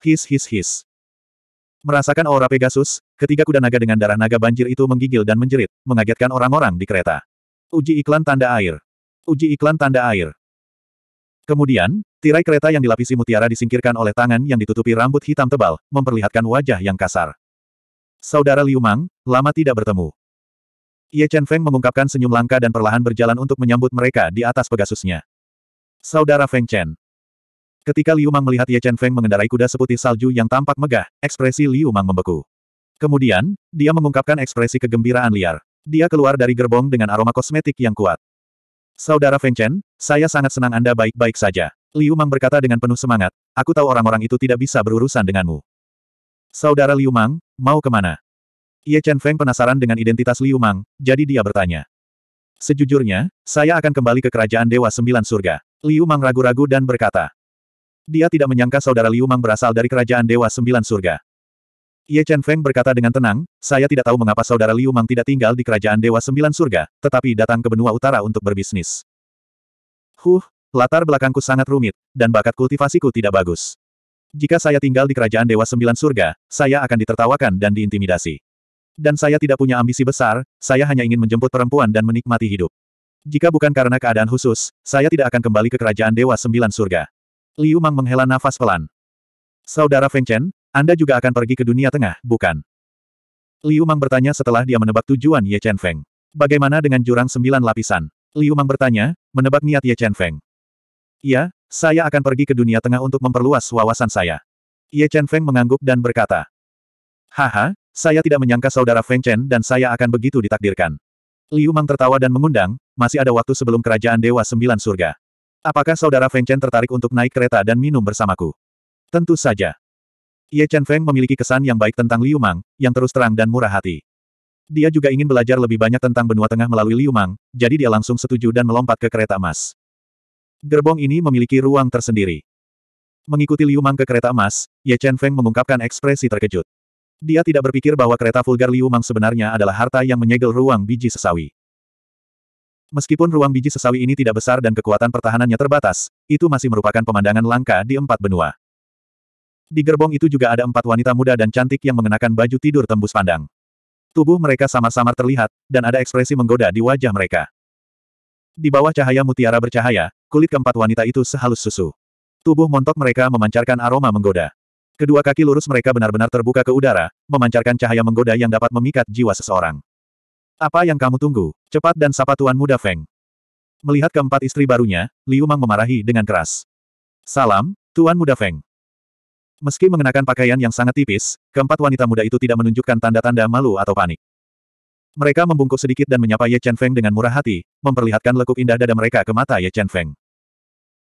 His his his. Merasakan aura Pegasus, ketiga kuda naga dengan darah naga banjir itu menggigil dan menjerit, mengagetkan orang-orang di kereta. Uji iklan tanda air. Uji iklan tanda air. Kemudian, tirai kereta yang dilapisi mutiara disingkirkan oleh tangan yang ditutupi rambut hitam tebal, memperlihatkan wajah yang kasar. Saudara Liu Mang, lama tidak bertemu. Ye Chen Feng mengungkapkan senyum langka dan perlahan berjalan untuk menyambut mereka di atas Pegasusnya. Saudara Feng Chen, Ketika Liu Mang melihat Ye Chen Feng mengendarai kuda seputih salju yang tampak megah, ekspresi Liu Mang membeku. Kemudian, dia mengungkapkan ekspresi kegembiraan liar. Dia keluar dari gerbong dengan aroma kosmetik yang kuat. Saudara Feng Chen, saya sangat senang Anda baik-baik saja. Liu Mang berkata dengan penuh semangat, aku tahu orang-orang itu tidak bisa berurusan denganmu. Saudara Liu Mang, mau kemana? Ye Chen Feng penasaran dengan identitas Liu Mang, jadi dia bertanya. Sejujurnya, saya akan kembali ke kerajaan Dewa Sembilan Surga. Liu Mang ragu-ragu dan berkata, dia tidak menyangka saudara Liu Mang berasal dari kerajaan Dewa Sembilan Surga. Ye Chen Feng berkata dengan tenang, saya tidak tahu mengapa saudara Liu Mang tidak tinggal di kerajaan Dewa Sembilan Surga, tetapi datang ke benua utara untuk berbisnis. Huh, latar belakangku sangat rumit, dan bakat kultivasiku tidak bagus. Jika saya tinggal di kerajaan Dewa Sembilan Surga, saya akan ditertawakan dan diintimidasi. Dan saya tidak punya ambisi besar, saya hanya ingin menjemput perempuan dan menikmati hidup. Jika bukan karena keadaan khusus, saya tidak akan kembali ke kerajaan Dewa Sembilan Surga. Liu Mang menghela nafas pelan. Saudara Feng Chen, Anda juga akan pergi ke dunia tengah, bukan? Liu Mang bertanya setelah dia menebak tujuan Ye Chen Feng. Bagaimana dengan jurang sembilan lapisan? Liu Mang bertanya, menebak niat Ye Chen Feng. Iya, saya akan pergi ke dunia tengah untuk memperluas wawasan saya. Ye Chen Feng mengangguk dan berkata. Haha, saya tidak menyangka saudara Feng Chen dan saya akan begitu ditakdirkan. Liu Mang tertawa dan mengundang, masih ada waktu sebelum kerajaan Dewa Sembilan Surga. Apakah saudara Feng Chen tertarik untuk naik kereta dan minum bersamaku? Tentu saja. Ye Chen Feng memiliki kesan yang baik tentang Liu Mang, yang terus terang dan murah hati. Dia juga ingin belajar lebih banyak tentang benua tengah melalui Liu Mang, jadi dia langsung setuju dan melompat ke kereta emas. Gerbong ini memiliki ruang tersendiri. Mengikuti Liu Mang ke kereta emas, Ye Chen Feng mengungkapkan ekspresi terkejut. Dia tidak berpikir bahwa kereta vulgar Liu Mang sebenarnya adalah harta yang menyegel ruang biji sesawi. Meskipun ruang biji sesawi ini tidak besar dan kekuatan pertahanannya terbatas, itu masih merupakan pemandangan langka di empat benua. Di gerbong itu juga ada empat wanita muda dan cantik yang mengenakan baju tidur tembus pandang. Tubuh mereka samar-samar terlihat, dan ada ekspresi menggoda di wajah mereka. Di bawah cahaya mutiara bercahaya, kulit keempat wanita itu sehalus susu. Tubuh montok mereka memancarkan aroma menggoda. Kedua kaki lurus mereka benar-benar terbuka ke udara, memancarkan cahaya menggoda yang dapat memikat jiwa seseorang. Apa yang kamu tunggu? Cepat dan sapa tuan muda Feng. Melihat keempat istri barunya, Liu Mang memarahi dengan keras. Salam, tuan muda Feng. Meski mengenakan pakaian yang sangat tipis, keempat wanita muda itu tidak menunjukkan tanda-tanda malu atau panik. Mereka membungkuk sedikit dan menyapa Ye Chen Feng dengan murah hati, memperlihatkan lekuk indah dada mereka ke mata Ye Chen Feng.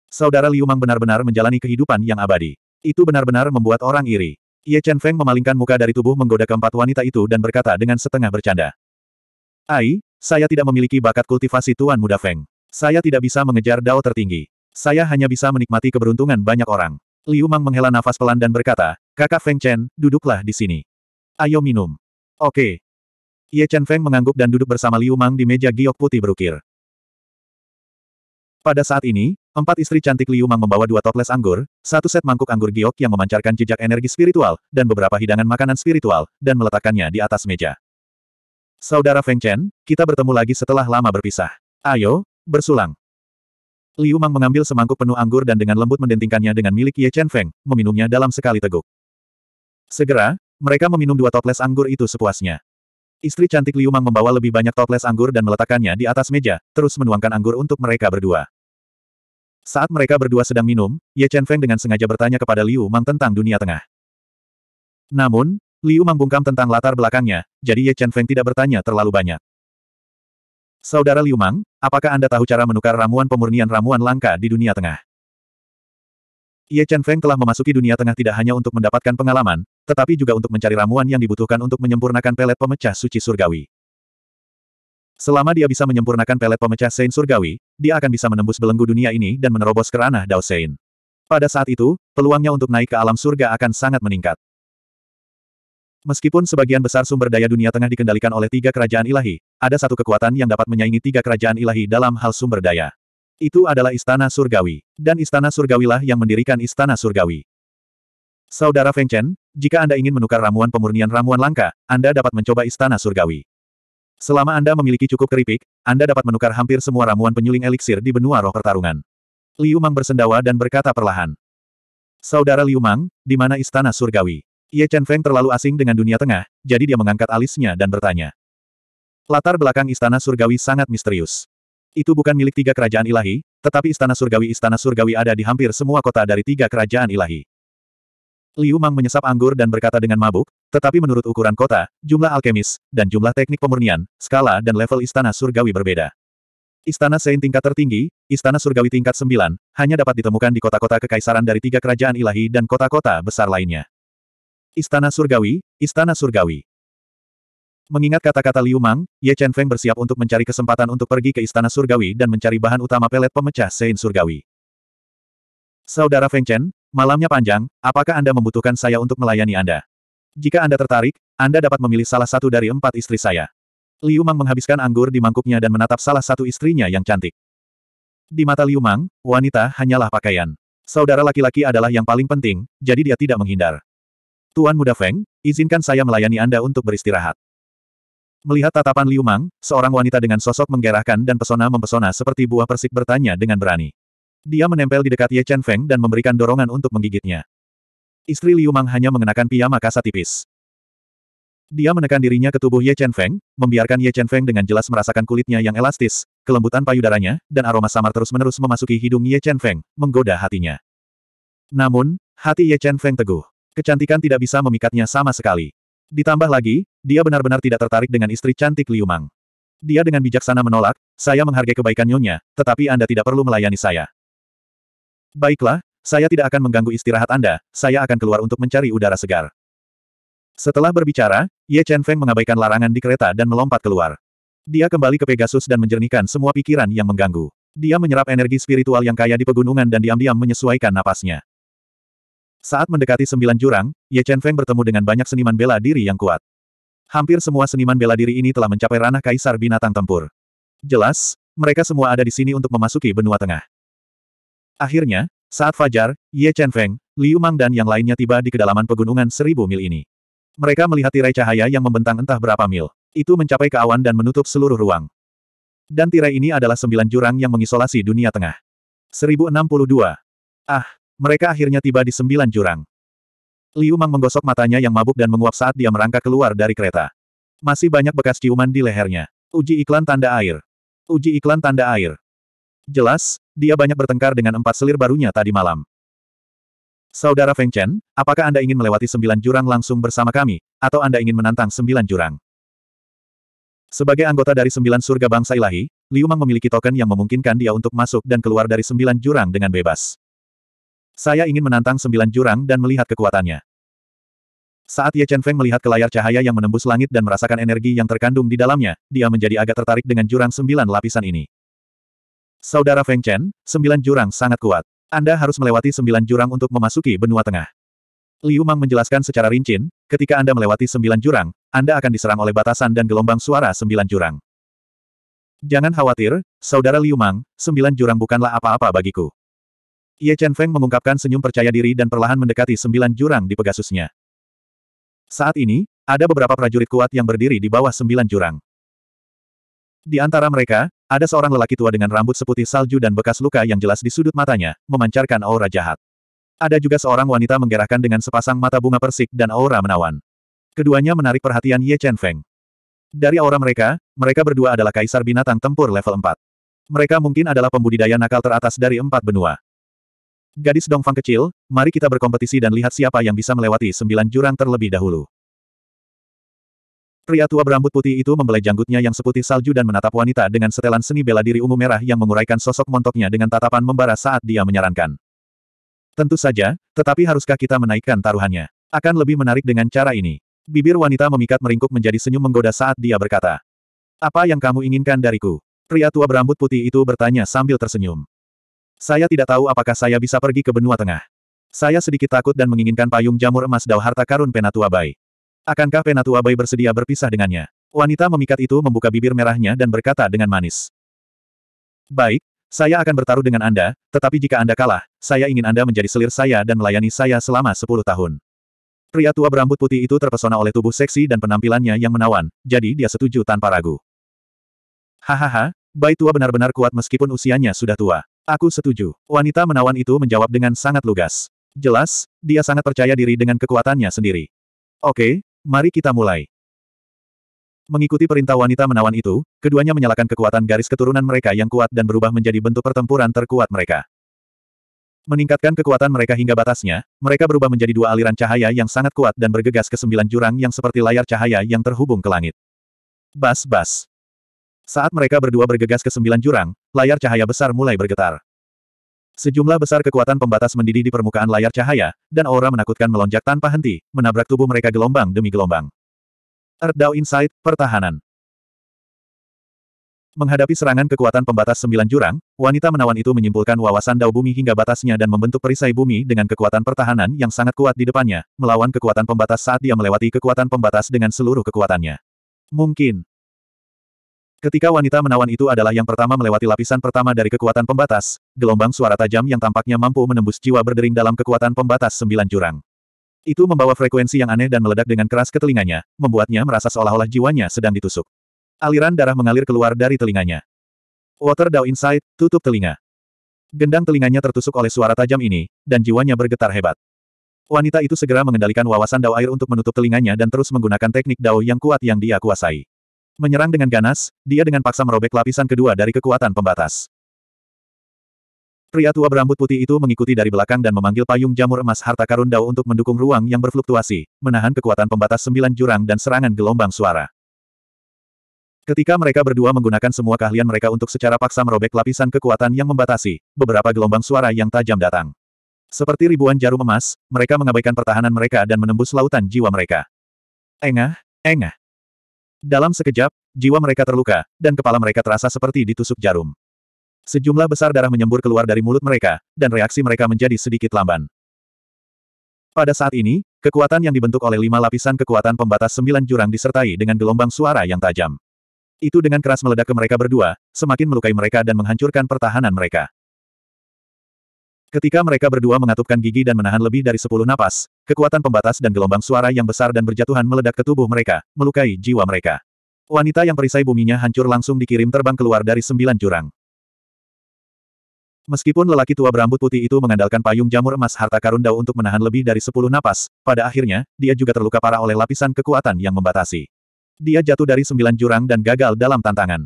Saudara Liu Mang benar-benar menjalani kehidupan yang abadi. Itu benar-benar membuat orang iri. Ye Chen Feng memalingkan muka dari tubuh menggoda keempat wanita itu dan berkata dengan setengah bercanda. Ai, saya tidak memiliki bakat kultivasi Tuan Muda Feng. Saya tidak bisa mengejar dao tertinggi. Saya hanya bisa menikmati keberuntungan banyak orang. Liu Mang menghela nafas pelan dan berkata, kakak Feng Chen, duduklah di sini. Ayo minum. Oke. Ye Chen Feng mengangguk dan duduk bersama Liu Mang di meja giok putih berukir. Pada saat ini, empat istri cantik Liu Mang membawa dua toples anggur, satu set mangkuk anggur giok yang memancarkan jejak energi spiritual, dan beberapa hidangan makanan spiritual, dan meletakkannya di atas meja. Saudara Feng Chen, kita bertemu lagi setelah lama berpisah. Ayo, bersulang. Liu Mang mengambil semangkuk penuh anggur dan dengan lembut mendentingkannya dengan milik Ye Chen Feng, meminumnya dalam sekali teguk. Segera, mereka meminum dua toples anggur itu sepuasnya. Istri cantik Liu Mang membawa lebih banyak toples anggur dan meletakkannya di atas meja, terus menuangkan anggur untuk mereka berdua. Saat mereka berdua sedang minum, Ye Chen Feng dengan sengaja bertanya kepada Liu Mang tentang dunia tengah. Namun, Liu membungkam tentang latar belakangnya, jadi Ye Chen Feng tidak bertanya terlalu banyak. Saudara Liu Mang, apakah Anda tahu cara menukar ramuan pemurnian ramuan langka di dunia tengah? Ye Chen Feng telah memasuki dunia tengah tidak hanya untuk mendapatkan pengalaman, tetapi juga untuk mencari ramuan yang dibutuhkan untuk menyempurnakan pelet pemecah suci surgawi. Selama dia bisa menyempurnakan pelet pemecah Sein surgawi, dia akan bisa menembus belenggu dunia ini dan menerobos kerana Dao Sein. Pada saat itu, peluangnya untuk naik ke alam surga akan sangat meningkat. Meskipun sebagian besar sumber daya dunia tengah dikendalikan oleh tiga kerajaan ilahi, ada satu kekuatan yang dapat menyaingi tiga kerajaan ilahi dalam hal sumber daya. Itu adalah Istana Surgawi. Dan Istana Surgawilah yang mendirikan Istana Surgawi. Saudara Feng Chen, jika Anda ingin menukar ramuan pemurnian ramuan langka, Anda dapat mencoba Istana Surgawi. Selama Anda memiliki cukup keripik, Anda dapat menukar hampir semua ramuan penyuling eliksir di benua roh pertarungan. Liu Mang bersendawa dan berkata perlahan. Saudara Liu Mang, di mana Istana Surgawi? Ye Chen Feng terlalu asing dengan dunia tengah, jadi dia mengangkat alisnya dan bertanya. Latar belakang istana surgawi sangat misterius. Itu bukan milik tiga kerajaan ilahi, tetapi istana surgawi-istana surgawi ada di hampir semua kota dari tiga kerajaan ilahi. Liu Mang menyesap anggur dan berkata dengan mabuk, tetapi menurut ukuran kota, jumlah alkemis, dan jumlah teknik pemurnian, skala dan level istana surgawi berbeda. Istana Sein tingkat tertinggi, istana surgawi tingkat sembilan, hanya dapat ditemukan di kota-kota kekaisaran dari tiga kerajaan ilahi dan kota-kota besar lainnya. Istana Surgawi, Istana Surgawi. Mengingat kata-kata Liu Mang, Ye Chen Feng bersiap untuk mencari kesempatan untuk pergi ke Istana Surgawi dan mencari bahan utama pelet pemecah Sein Surgawi. Saudara Feng Chen, malamnya panjang, apakah Anda membutuhkan saya untuk melayani Anda? Jika Anda tertarik, Anda dapat memilih salah satu dari empat istri saya. Liu Mang menghabiskan anggur di mangkuknya dan menatap salah satu istrinya yang cantik. Di mata Liu Mang, wanita hanyalah pakaian. Saudara laki-laki adalah yang paling penting, jadi dia tidak menghindar. Tuan Muda Feng, izinkan saya melayani Anda untuk beristirahat. Melihat tatapan Liu Mang, seorang wanita dengan sosok menggerahkan dan pesona mempesona seperti buah persik bertanya dengan berani. Dia menempel di dekat Ye Chen Feng dan memberikan dorongan untuk menggigitnya. Istri Liu Mang hanya mengenakan piyama kasa tipis. Dia menekan dirinya ke tubuh Ye Chen Feng, membiarkan Ye Chen Feng dengan jelas merasakan kulitnya yang elastis, kelembutan payudaranya, dan aroma samar terus-menerus memasuki hidung Ye Chen Feng, menggoda hatinya. Namun, hati Ye Chen Feng teguh. Kecantikan tidak bisa memikatnya sama sekali. Ditambah lagi, dia benar-benar tidak tertarik dengan istri cantik Liu Mang. Dia dengan bijaksana menolak, saya menghargai kebaikan nyonya, tetapi Anda tidak perlu melayani saya. Baiklah, saya tidak akan mengganggu istirahat Anda, saya akan keluar untuk mencari udara segar. Setelah berbicara, Ye Chen Feng mengabaikan larangan di kereta dan melompat keluar. Dia kembali ke Pegasus dan menjernihkan semua pikiran yang mengganggu. Dia menyerap energi spiritual yang kaya di pegunungan dan diam-diam menyesuaikan napasnya. Saat mendekati sembilan jurang, Ye Chen Feng bertemu dengan banyak seniman bela diri yang kuat. Hampir semua seniman bela diri ini telah mencapai ranah kaisar binatang tempur. Jelas, mereka semua ada di sini untuk memasuki benua tengah. Akhirnya, saat fajar, Ye Chen Feng, Liu Mang dan yang lainnya tiba di kedalaman pegunungan seribu mil ini. Mereka melihat tirai cahaya yang membentang entah berapa mil. Itu mencapai ke awan dan menutup seluruh ruang. Dan tirai ini adalah sembilan jurang yang mengisolasi dunia tengah. 1062. Ah, mereka akhirnya tiba di sembilan jurang. Liu Mang menggosok matanya yang mabuk dan menguap saat dia merangkak keluar dari kereta. Masih banyak bekas ciuman di lehernya. Uji iklan tanda air. Uji iklan tanda air. Jelas, dia banyak bertengkar dengan empat selir barunya tadi malam. Saudara Feng Chen, apakah Anda ingin melewati sembilan jurang langsung bersama kami, atau Anda ingin menantang sembilan jurang? Sebagai anggota dari sembilan surga bangsa ilahi, Liu Mang memiliki token yang memungkinkan dia untuk masuk dan keluar dari sembilan jurang dengan bebas. Saya ingin menantang sembilan jurang dan melihat kekuatannya. Saat Ye Chen Feng melihat ke layar cahaya yang menembus langit dan merasakan energi yang terkandung di dalamnya, dia menjadi agak tertarik dengan jurang sembilan lapisan ini. Saudara Feng Chen, sembilan jurang sangat kuat. Anda harus melewati sembilan jurang untuk memasuki benua tengah. Liu Mang menjelaskan secara rinci, ketika Anda melewati sembilan jurang, Anda akan diserang oleh batasan dan gelombang suara sembilan jurang. Jangan khawatir, Saudara Liu Mang, sembilan jurang bukanlah apa-apa bagiku. Ye Chen Feng mengungkapkan senyum percaya diri dan perlahan mendekati sembilan jurang di Pegasusnya. Saat ini, ada beberapa prajurit kuat yang berdiri di bawah sembilan jurang. Di antara mereka, ada seorang lelaki tua dengan rambut seputih salju dan bekas luka yang jelas di sudut matanya, memancarkan aura jahat. Ada juga seorang wanita menggerakkan dengan sepasang mata bunga persik dan aura menawan. Keduanya menarik perhatian Ye Chen Feng. Dari aura mereka, mereka berdua adalah kaisar binatang tempur level 4. Mereka mungkin adalah pembudidaya nakal teratas dari empat benua. Gadis Dongfang kecil, mari kita berkompetisi dan lihat siapa yang bisa melewati sembilan jurang terlebih dahulu. Pria tua berambut putih itu membelai janggutnya yang seputih salju dan menatap wanita dengan setelan seni bela diri ungu merah yang menguraikan sosok montoknya dengan tatapan membara saat dia menyarankan. Tentu saja, tetapi haruskah kita menaikkan taruhannya? Akan lebih menarik dengan cara ini. Bibir wanita memikat meringkuk menjadi senyum menggoda saat dia berkata. Apa yang kamu inginkan dariku? Pria tua berambut putih itu bertanya sambil tersenyum. Saya tidak tahu apakah saya bisa pergi ke benua tengah. Saya sedikit takut dan menginginkan payung jamur emas Dao harta karun Penatua Bai. Akankah Penatua Bai bersedia berpisah dengannya? Wanita memikat itu membuka bibir merahnya dan berkata dengan manis. Baik, saya akan bertaruh dengan Anda, tetapi jika Anda kalah, saya ingin Anda menjadi selir saya dan melayani saya selama sepuluh tahun. Pria tua berambut putih itu terpesona oleh tubuh seksi dan penampilannya yang menawan, jadi dia setuju tanpa ragu. Hahaha, bayi tua benar-benar kuat meskipun usianya sudah tua. Aku setuju. Wanita menawan itu menjawab dengan sangat lugas. Jelas, dia sangat percaya diri dengan kekuatannya sendiri. Oke, mari kita mulai. Mengikuti perintah wanita menawan itu, keduanya menyalakan kekuatan garis keturunan mereka yang kuat dan berubah menjadi bentuk pertempuran terkuat mereka. Meningkatkan kekuatan mereka hingga batasnya, mereka berubah menjadi dua aliran cahaya yang sangat kuat dan bergegas ke sembilan jurang yang seperti layar cahaya yang terhubung ke langit. Bas-bas. Saat mereka berdua bergegas ke sembilan jurang, layar cahaya besar mulai bergetar. Sejumlah besar kekuatan pembatas mendidih di permukaan layar cahaya, dan aura menakutkan melonjak tanpa henti, menabrak tubuh mereka gelombang demi gelombang. Earth Dao Insight, Pertahanan Menghadapi serangan kekuatan pembatas sembilan jurang, wanita menawan itu menyimpulkan wawasan Dao Bumi hingga batasnya dan membentuk perisai bumi dengan kekuatan pertahanan yang sangat kuat di depannya, melawan kekuatan pembatas saat dia melewati kekuatan pembatas dengan seluruh kekuatannya. Mungkin, Ketika wanita menawan itu adalah yang pertama melewati lapisan pertama dari kekuatan pembatas, gelombang suara tajam yang tampaknya mampu menembus jiwa berdering dalam kekuatan pembatas sembilan jurang. Itu membawa frekuensi yang aneh dan meledak dengan keras ke telinganya, membuatnya merasa seolah-olah jiwanya sedang ditusuk. Aliran darah mengalir keluar dari telinganya. Water Dao Inside, tutup telinga. Gendang telinganya tertusuk oleh suara tajam ini, dan jiwanya bergetar hebat. Wanita itu segera mengendalikan wawasan Dao air untuk menutup telinganya dan terus menggunakan teknik Dao yang kuat yang dia kuasai. Menyerang dengan ganas, dia dengan paksa merobek lapisan kedua dari kekuatan pembatas. Pria tua berambut putih itu mengikuti dari belakang dan memanggil payung jamur emas harta karun Dao untuk mendukung ruang yang berfluktuasi, menahan kekuatan pembatas sembilan jurang dan serangan gelombang suara. Ketika mereka berdua menggunakan semua keahlian mereka untuk secara paksa merobek lapisan kekuatan yang membatasi, beberapa gelombang suara yang tajam datang. Seperti ribuan jarum emas, mereka mengabaikan pertahanan mereka dan menembus lautan jiwa mereka. Engah, engah. Dalam sekejap, jiwa mereka terluka, dan kepala mereka terasa seperti ditusuk jarum. Sejumlah besar darah menyembur keluar dari mulut mereka, dan reaksi mereka menjadi sedikit lamban. Pada saat ini, kekuatan yang dibentuk oleh lima lapisan kekuatan pembatas sembilan jurang disertai dengan gelombang suara yang tajam. Itu dengan keras meledak ke mereka berdua, semakin melukai mereka dan menghancurkan pertahanan mereka. Ketika mereka berdua mengatupkan gigi dan menahan lebih dari sepuluh napas, kekuatan pembatas dan gelombang suara yang besar dan berjatuhan meledak ke tubuh mereka, melukai jiwa mereka. Wanita yang perisai buminya hancur langsung dikirim terbang keluar dari sembilan jurang. Meskipun lelaki tua berambut putih itu mengandalkan payung jamur emas harta karun Dao untuk menahan lebih dari sepuluh napas, pada akhirnya, dia juga terluka parah oleh lapisan kekuatan yang membatasi. Dia jatuh dari sembilan jurang dan gagal dalam tantangan.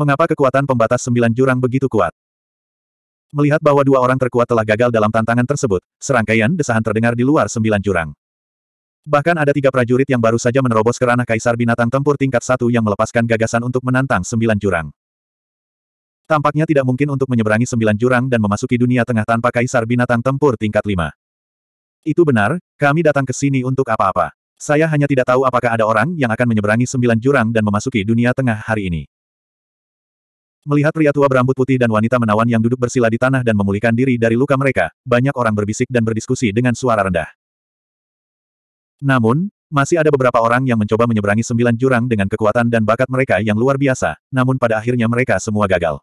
Mengapa kekuatan pembatas sembilan jurang begitu kuat? Melihat bahwa dua orang terkuat telah gagal dalam tantangan tersebut, serangkaian desahan terdengar di luar sembilan jurang. Bahkan ada tiga prajurit yang baru saja menerobos ke ranah kaisar binatang tempur tingkat satu yang melepaskan gagasan untuk menantang sembilan jurang. Tampaknya tidak mungkin untuk menyeberangi sembilan jurang dan memasuki dunia tengah tanpa kaisar binatang tempur tingkat lima. Itu benar, kami datang ke sini untuk apa-apa. Saya hanya tidak tahu apakah ada orang yang akan menyeberangi sembilan jurang dan memasuki dunia tengah hari ini. Melihat pria tua berambut putih dan wanita menawan yang duduk bersila di tanah dan memulihkan diri dari luka mereka, banyak orang berbisik dan berdiskusi dengan suara rendah. Namun, masih ada beberapa orang yang mencoba menyeberangi sembilan jurang dengan kekuatan dan bakat mereka yang luar biasa, namun pada akhirnya mereka semua gagal.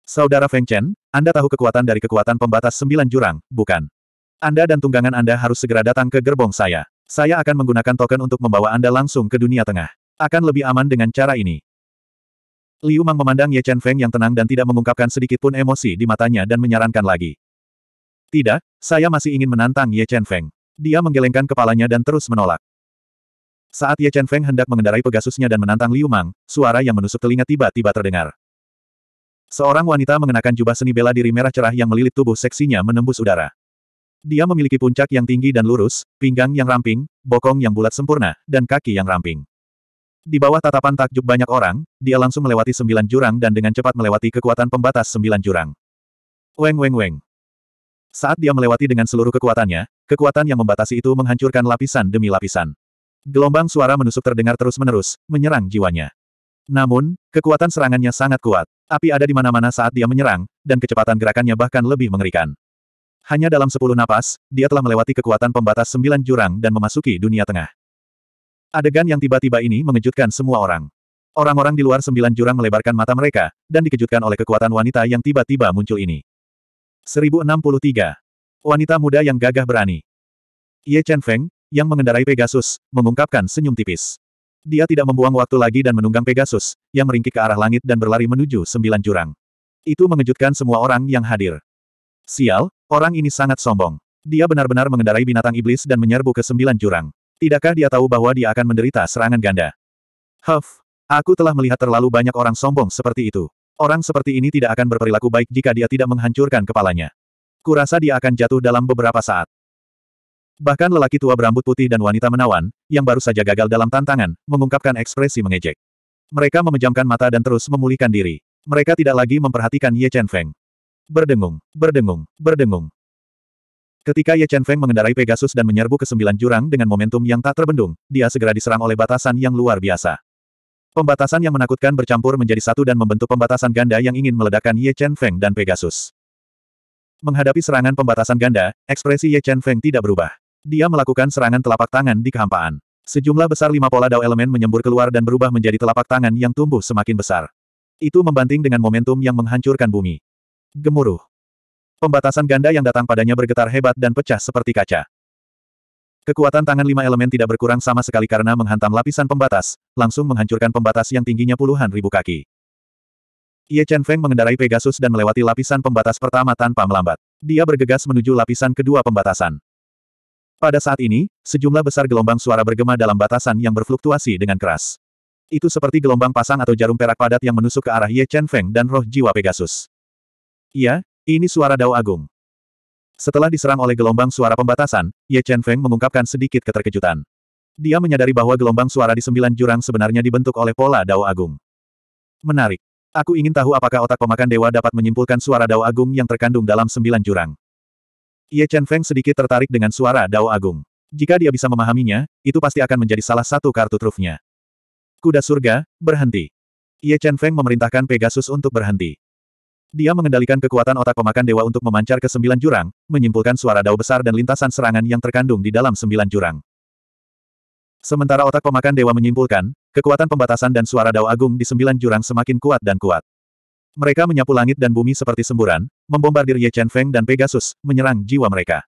Saudara Feng Chen, Anda tahu kekuatan dari kekuatan pembatas sembilan jurang, bukan? Anda dan tunggangan Anda harus segera datang ke gerbong saya. Saya akan menggunakan token untuk membawa Anda langsung ke dunia tengah. Akan lebih aman dengan cara ini. Liu Mang memandang Ye Chen Feng yang tenang dan tidak mengungkapkan sedikit pun emosi di matanya dan menyarankan lagi. Tidak, saya masih ingin menantang Ye Chen Feng. Dia menggelengkan kepalanya dan terus menolak. Saat Ye Chen Feng hendak mengendarai Pegasusnya dan menantang Liu Mang, suara yang menusuk telinga tiba-tiba terdengar. Seorang wanita mengenakan jubah seni bela diri merah cerah yang melilit tubuh seksinya menembus udara. Dia memiliki puncak yang tinggi dan lurus, pinggang yang ramping, bokong yang bulat sempurna, dan kaki yang ramping. Di bawah tatapan takjub banyak orang, dia langsung melewati sembilan jurang dan dengan cepat melewati kekuatan pembatas sembilan jurang. Weng weng weng. Saat dia melewati dengan seluruh kekuatannya, kekuatan yang membatasi itu menghancurkan lapisan demi lapisan. Gelombang suara menusuk terdengar terus-menerus, menyerang jiwanya. Namun, kekuatan serangannya sangat kuat. Api ada di mana-mana saat dia menyerang, dan kecepatan gerakannya bahkan lebih mengerikan. Hanya dalam sepuluh napas, dia telah melewati kekuatan pembatas sembilan jurang dan memasuki dunia tengah. Adegan yang tiba-tiba ini mengejutkan semua orang. Orang-orang di luar sembilan jurang melebarkan mata mereka, dan dikejutkan oleh kekuatan wanita yang tiba-tiba muncul ini. 1063. Wanita muda yang gagah berani. Ye Chen Feng, yang mengendarai Pegasus, mengungkapkan senyum tipis. Dia tidak membuang waktu lagi dan menunggang Pegasus, yang meringkik ke arah langit dan berlari menuju sembilan jurang. Itu mengejutkan semua orang yang hadir. Sial, orang ini sangat sombong. Dia benar-benar mengendarai binatang iblis dan menyerbu ke sembilan jurang. Tidakkah dia tahu bahwa dia akan menderita serangan ganda? Huff, aku telah melihat terlalu banyak orang sombong seperti itu. Orang seperti ini tidak akan berperilaku baik jika dia tidak menghancurkan kepalanya. Kurasa dia akan jatuh dalam beberapa saat. Bahkan lelaki tua berambut putih dan wanita menawan, yang baru saja gagal dalam tantangan, mengungkapkan ekspresi mengejek. Mereka memejamkan mata dan terus memulihkan diri. Mereka tidak lagi memperhatikan Ye Chen Feng. Berdengung, berdengung, berdengung. Ketika Ye Chen Feng mengendarai Pegasus dan menyerbu ke sembilan jurang dengan momentum yang tak terbendung, dia segera diserang oleh batasan yang luar biasa. Pembatasan yang menakutkan bercampur menjadi satu dan membentuk pembatasan ganda yang ingin meledakkan Ye Chen Feng dan Pegasus. Menghadapi serangan pembatasan ganda, ekspresi Ye Chen Feng tidak berubah. Dia melakukan serangan telapak tangan di kehampaan. Sejumlah besar lima pola dao elemen menyembur keluar dan berubah menjadi telapak tangan yang tumbuh semakin besar. Itu membanting dengan momentum yang menghancurkan bumi. Gemuruh. Pembatasan ganda yang datang padanya bergetar hebat dan pecah seperti kaca. Kekuatan tangan lima elemen tidak berkurang sama sekali karena menghantam lapisan pembatas, langsung menghancurkan pembatas yang tingginya puluhan ribu kaki. Ye Chen Feng mengendarai Pegasus dan melewati lapisan pembatas pertama tanpa melambat. Dia bergegas menuju lapisan kedua pembatasan. Pada saat ini, sejumlah besar gelombang suara bergema dalam batasan yang berfluktuasi dengan keras. Itu seperti gelombang pasang atau jarum perak padat yang menusuk ke arah Ye Chen Feng dan roh jiwa Pegasus. Ia, ini suara Dao Agung. Setelah diserang oleh gelombang suara pembatasan, Ye Chen Feng mengungkapkan sedikit keterkejutan. Dia menyadari bahwa gelombang suara di sembilan jurang sebenarnya dibentuk oleh pola Dao Agung. Menarik. Aku ingin tahu apakah otak pemakan dewa dapat menyimpulkan suara Dao Agung yang terkandung dalam sembilan jurang. Ye Chen Feng sedikit tertarik dengan suara Dao Agung. Jika dia bisa memahaminya, itu pasti akan menjadi salah satu kartu trufnya. Kuda surga, berhenti. Ye Chen Feng memerintahkan Pegasus untuk berhenti. Dia mengendalikan kekuatan otak pemakan dewa untuk memancar ke sembilan jurang, menyimpulkan suara dao besar dan lintasan serangan yang terkandung di dalam sembilan jurang. Sementara otak pemakan dewa menyimpulkan, kekuatan pembatasan dan suara dao agung di sembilan jurang semakin kuat dan kuat. Mereka menyapu langit dan bumi seperti semburan, membombardir Ye Chen Feng dan Pegasus, menyerang jiwa mereka.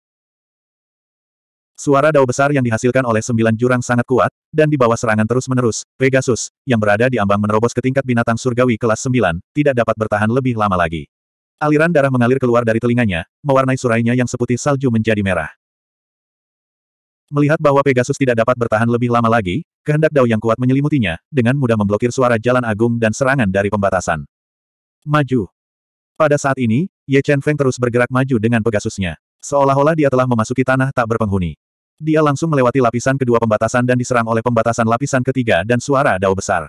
Suara dao besar yang dihasilkan oleh sembilan jurang sangat kuat, dan di bawah serangan terus-menerus, Pegasus, yang berada di ambang menerobos ke tingkat binatang surgawi kelas sembilan tidak dapat bertahan lebih lama lagi. Aliran darah mengalir keluar dari telinganya, mewarnai surainya yang seputih salju menjadi merah. Melihat bahwa Pegasus tidak dapat bertahan lebih lama lagi, kehendak Dao yang kuat menyelimutinya, dengan mudah memblokir suara jalan agung dan serangan dari pembatasan. Maju. Pada saat ini, Ye Chen Feng terus bergerak maju dengan Pegasusnya. Seolah-olah dia telah memasuki tanah tak berpenghuni. Dia langsung melewati lapisan kedua pembatasan dan diserang oleh pembatasan lapisan ketiga dan suara dao besar.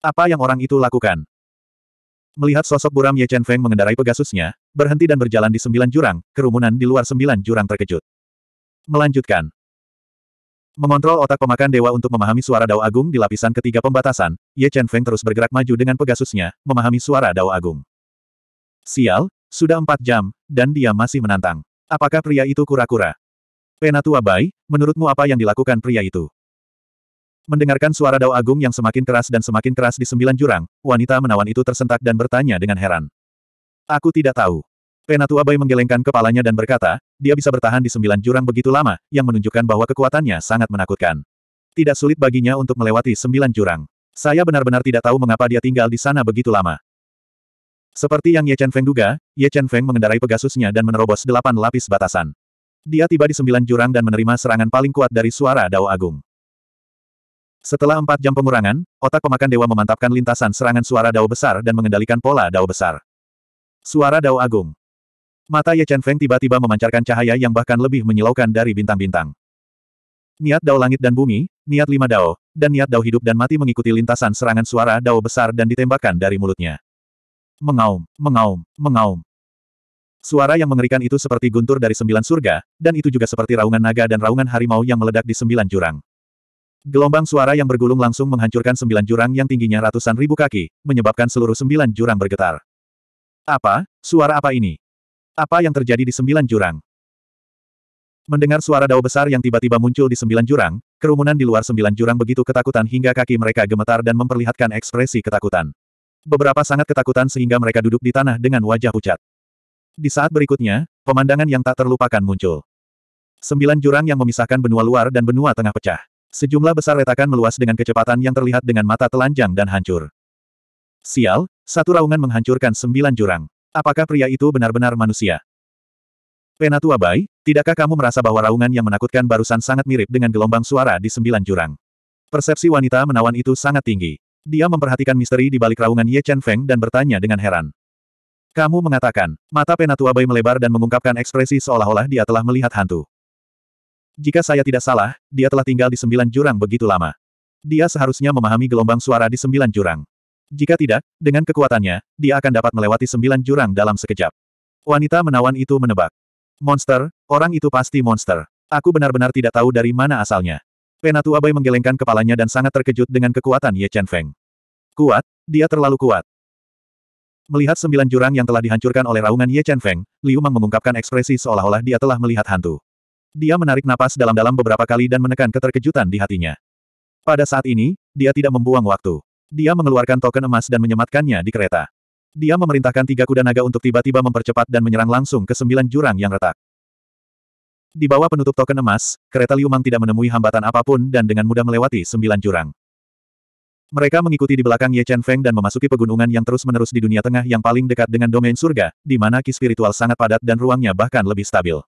Apa yang orang itu lakukan? Melihat sosok buram Ye Chen Feng mengendarai Pegasusnya, berhenti dan berjalan di sembilan jurang, kerumunan di luar sembilan jurang terkejut. Melanjutkan. Mengontrol otak pemakan dewa untuk memahami suara Dao Agung di lapisan ketiga pembatasan, Ye Chen Feng terus bergerak maju dengan Pegasusnya, memahami suara Dao Agung. Sial, sudah empat jam, dan dia masih menantang. Apakah pria itu kura-kura? Penatua Bai, menurutmu apa yang dilakukan pria itu? Mendengarkan suara dao agung yang semakin keras dan semakin keras di sembilan jurang, wanita menawan itu tersentak dan bertanya dengan heran. Aku tidak tahu. Penatua Bai menggelengkan kepalanya dan berkata, dia bisa bertahan di sembilan jurang begitu lama, yang menunjukkan bahwa kekuatannya sangat menakutkan. Tidak sulit baginya untuk melewati sembilan jurang. Saya benar-benar tidak tahu mengapa dia tinggal di sana begitu lama. Seperti yang Ye Chen Feng duga, Ye Chen Feng mengendarai Pegasusnya dan menerobos delapan lapis batasan. Dia tiba di sembilan jurang dan menerima serangan paling kuat dari suara Dao Agung. Setelah empat jam pengurangan, otak pemakan dewa memantapkan lintasan serangan suara Dao besar dan mengendalikan pola Dao besar. Suara Dao Agung. Mata Ye Chen Feng tiba-tiba memancarkan cahaya yang bahkan lebih menyilaukan dari bintang-bintang. Niat Dao langit dan bumi, niat lima Dao, dan niat Dao hidup dan mati mengikuti lintasan serangan suara Dao besar dan ditembakkan dari mulutnya. Mengaum, mengaum, mengaum. Suara yang mengerikan itu seperti guntur dari sembilan surga, dan itu juga seperti raungan naga dan raungan harimau yang meledak di sembilan jurang. Gelombang suara yang bergulung langsung menghancurkan sembilan jurang yang tingginya ratusan ribu kaki, menyebabkan seluruh sembilan jurang bergetar. Apa? Suara apa ini? Apa yang terjadi di sembilan jurang? Mendengar suara dao besar yang tiba-tiba muncul di sembilan jurang, kerumunan di luar sembilan jurang begitu ketakutan hingga kaki mereka gemetar dan memperlihatkan ekspresi ketakutan. Beberapa sangat ketakutan sehingga mereka duduk di tanah dengan wajah pucat. Di saat berikutnya, pemandangan yang tak terlupakan muncul. Sembilan jurang yang memisahkan benua luar dan benua tengah pecah. Sejumlah besar retakan meluas dengan kecepatan yang terlihat dengan mata telanjang dan hancur. Sial, satu raungan menghancurkan sembilan jurang. Apakah pria itu benar-benar manusia? Penatua Bai, tidakkah kamu merasa bahwa raungan yang menakutkan barusan sangat mirip dengan gelombang suara di sembilan jurang? Persepsi wanita menawan itu sangat tinggi. Dia memperhatikan misteri di balik raungan Ye Chen Feng dan bertanya dengan heran. Kamu mengatakan, mata Penatua Bai melebar dan mengungkapkan ekspresi seolah-olah dia telah melihat hantu. Jika saya tidak salah, dia telah tinggal di sembilan jurang begitu lama. Dia seharusnya memahami gelombang suara di sembilan jurang. Jika tidak, dengan kekuatannya, dia akan dapat melewati sembilan jurang dalam sekejap. Wanita menawan itu menebak. Monster, orang itu pasti monster. Aku benar-benar tidak tahu dari mana asalnya. Penatua Bai menggelengkan kepalanya dan sangat terkejut dengan kekuatan Ye Chen Feng. Kuat, dia terlalu kuat. Melihat sembilan jurang yang telah dihancurkan oleh raungan Ye Chen Feng, Liu Mang mengungkapkan ekspresi seolah-olah dia telah melihat hantu. Dia menarik napas dalam-dalam beberapa kali dan menekan keterkejutan di hatinya. Pada saat ini, dia tidak membuang waktu. Dia mengeluarkan token emas dan menyematkannya di kereta. Dia memerintahkan tiga kuda naga untuk tiba-tiba mempercepat dan menyerang langsung ke sembilan jurang yang retak. Di bawah penutup token emas, kereta Liu Mang tidak menemui hambatan apapun dan dengan mudah melewati sembilan jurang. Mereka mengikuti di belakang Ye Chen Feng dan memasuki pegunungan yang terus-menerus di dunia tengah yang paling dekat dengan domain surga, di mana ki spiritual sangat padat dan ruangnya bahkan lebih stabil.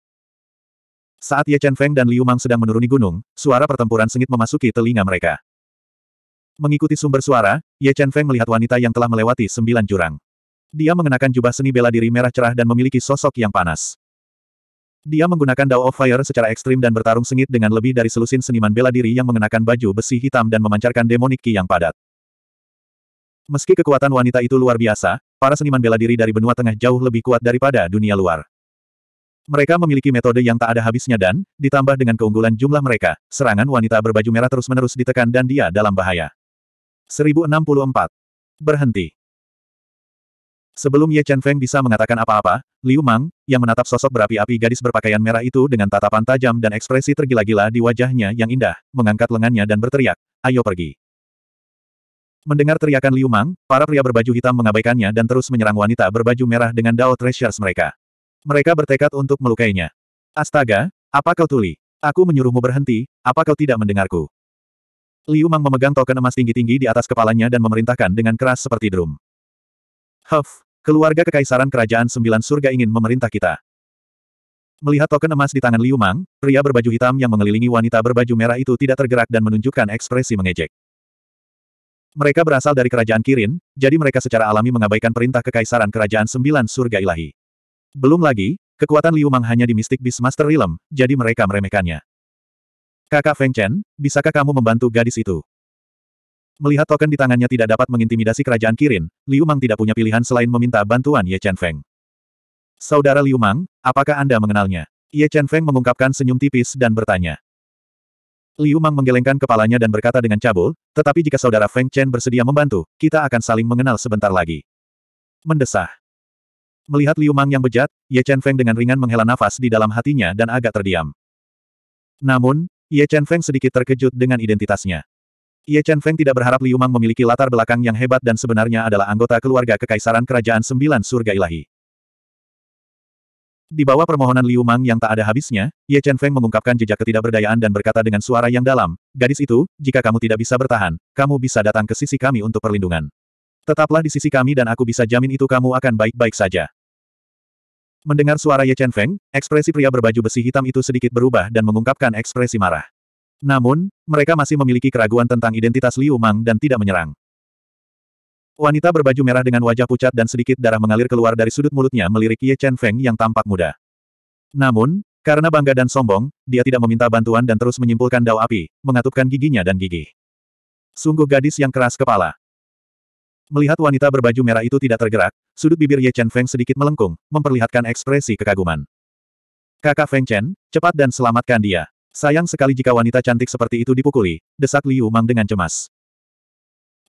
Saat Ye Chen Feng dan Liu Mang sedang menuruni gunung, suara pertempuran sengit memasuki telinga mereka. Mengikuti sumber suara, Ye Chen Feng melihat wanita yang telah melewati sembilan jurang. Dia mengenakan jubah seni bela diri merah cerah dan memiliki sosok yang panas. Dia menggunakan Dao of Fire secara ekstrim dan bertarung sengit dengan lebih dari selusin seniman bela diri yang mengenakan baju besi hitam dan memancarkan demonik ki yang padat. Meski kekuatan wanita itu luar biasa, para seniman bela diri dari benua tengah jauh lebih kuat daripada dunia luar. Mereka memiliki metode yang tak ada habisnya dan, ditambah dengan keunggulan jumlah mereka, serangan wanita berbaju merah terus-menerus ditekan dan dia dalam bahaya. 1064. Berhenti. Sebelum Ye Chen Feng bisa mengatakan apa-apa, Liu Mang, yang menatap sosok berapi-api gadis berpakaian merah itu dengan tatapan tajam dan ekspresi tergila-gila di wajahnya yang indah, mengangkat lengannya dan berteriak, ayo pergi. Mendengar teriakan Liu Mang, para pria berbaju hitam mengabaikannya dan terus menyerang wanita berbaju merah dengan Dao Treasures mereka. Mereka bertekad untuk melukainya. Astaga, apa kau tuli? Aku menyuruhmu berhenti, apa kau tidak mendengarku? Liu Mang memegang token emas tinggi-tinggi di atas kepalanya dan memerintahkan dengan keras seperti drum. Huff, Keluarga Kekaisaran Kerajaan Sembilan Surga ingin memerintah kita. Melihat token emas di tangan Liu Mang, pria berbaju hitam yang mengelilingi wanita berbaju merah itu tidak tergerak dan menunjukkan ekspresi mengejek. Mereka berasal dari kerajaan Kirin, jadi mereka secara alami mengabaikan perintah kekaisaran kerajaan sembilan surga ilahi. Belum lagi, kekuatan Liu Mang hanya di mistik Beast Master Realm, jadi mereka meremehkannya. Kakak Feng Chen, bisakah kamu membantu gadis itu? Melihat token di tangannya tidak dapat mengintimidasi kerajaan Kirin, Liu Mang tidak punya pilihan selain meminta bantuan Ye Chen Feng. Saudara Liu Mang, apakah Anda mengenalnya? Ye Chen Feng mengungkapkan senyum tipis dan bertanya. Liu Mang menggelengkan kepalanya dan berkata dengan cabul, tetapi jika saudara Feng Chen bersedia membantu, kita akan saling mengenal sebentar lagi. Mendesah. Melihat Liu Mang yang bejat, Ye Chen Feng dengan ringan menghela nafas di dalam hatinya dan agak terdiam. Namun, Ye Chen Feng sedikit terkejut dengan identitasnya. Ye Chen Feng tidak berharap Liu Mang memiliki latar belakang yang hebat dan sebenarnya adalah anggota keluarga Kekaisaran Kerajaan Sembilan Surga Ilahi. Di bawah permohonan Liu Mang yang tak ada habisnya, Ye Chen Feng mengungkapkan jejak ketidakberdayaan dan berkata dengan suara yang dalam, Gadis itu, jika kamu tidak bisa bertahan, kamu bisa datang ke sisi kami untuk perlindungan. Tetaplah di sisi kami dan aku bisa jamin itu kamu akan baik-baik saja. Mendengar suara Ye Chen Feng, ekspresi pria berbaju besi hitam itu sedikit berubah dan mengungkapkan ekspresi marah. Namun, mereka masih memiliki keraguan tentang identitas Liu Mang dan tidak menyerang. Wanita berbaju merah dengan wajah pucat dan sedikit darah mengalir keluar dari sudut mulutnya melirik Ye Chen Feng yang tampak muda. Namun, karena bangga dan sombong, dia tidak meminta bantuan dan terus menyimpulkan dao api, mengatupkan giginya dan gigi. Sungguh gadis yang keras kepala. Melihat wanita berbaju merah itu tidak tergerak, sudut bibir Ye Chen Feng sedikit melengkung, memperlihatkan ekspresi kekaguman. Kakak Feng Chen, cepat dan selamatkan dia. Sayang sekali jika wanita cantik seperti itu dipukuli, desak Liu Mang dengan cemas.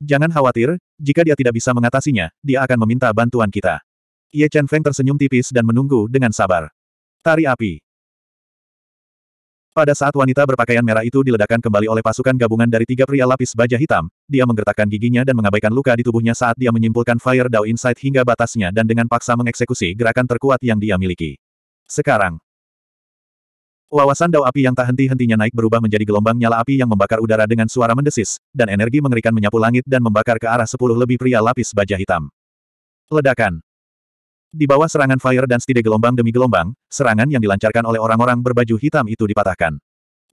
Jangan khawatir, jika dia tidak bisa mengatasinya, dia akan meminta bantuan kita. Ye Chen Feng tersenyum tipis dan menunggu dengan sabar. Tari api. Pada saat wanita berpakaian merah itu diledakkan kembali oleh pasukan gabungan dari tiga pria lapis baja hitam, dia menggertakkan giginya dan mengabaikan luka di tubuhnya saat dia menyimpulkan Fire Dao Insight hingga batasnya dan dengan paksa mengeksekusi gerakan terkuat yang dia miliki. Sekarang, Wawasan dao api yang tak henti-hentinya naik berubah menjadi gelombang nyala api yang membakar udara dengan suara mendesis, dan energi mengerikan menyapu langit dan membakar ke arah sepuluh lebih pria lapis baja hitam. Ledakan. Di bawah serangan fire dan stide gelombang demi gelombang, serangan yang dilancarkan oleh orang-orang berbaju hitam itu dipatahkan.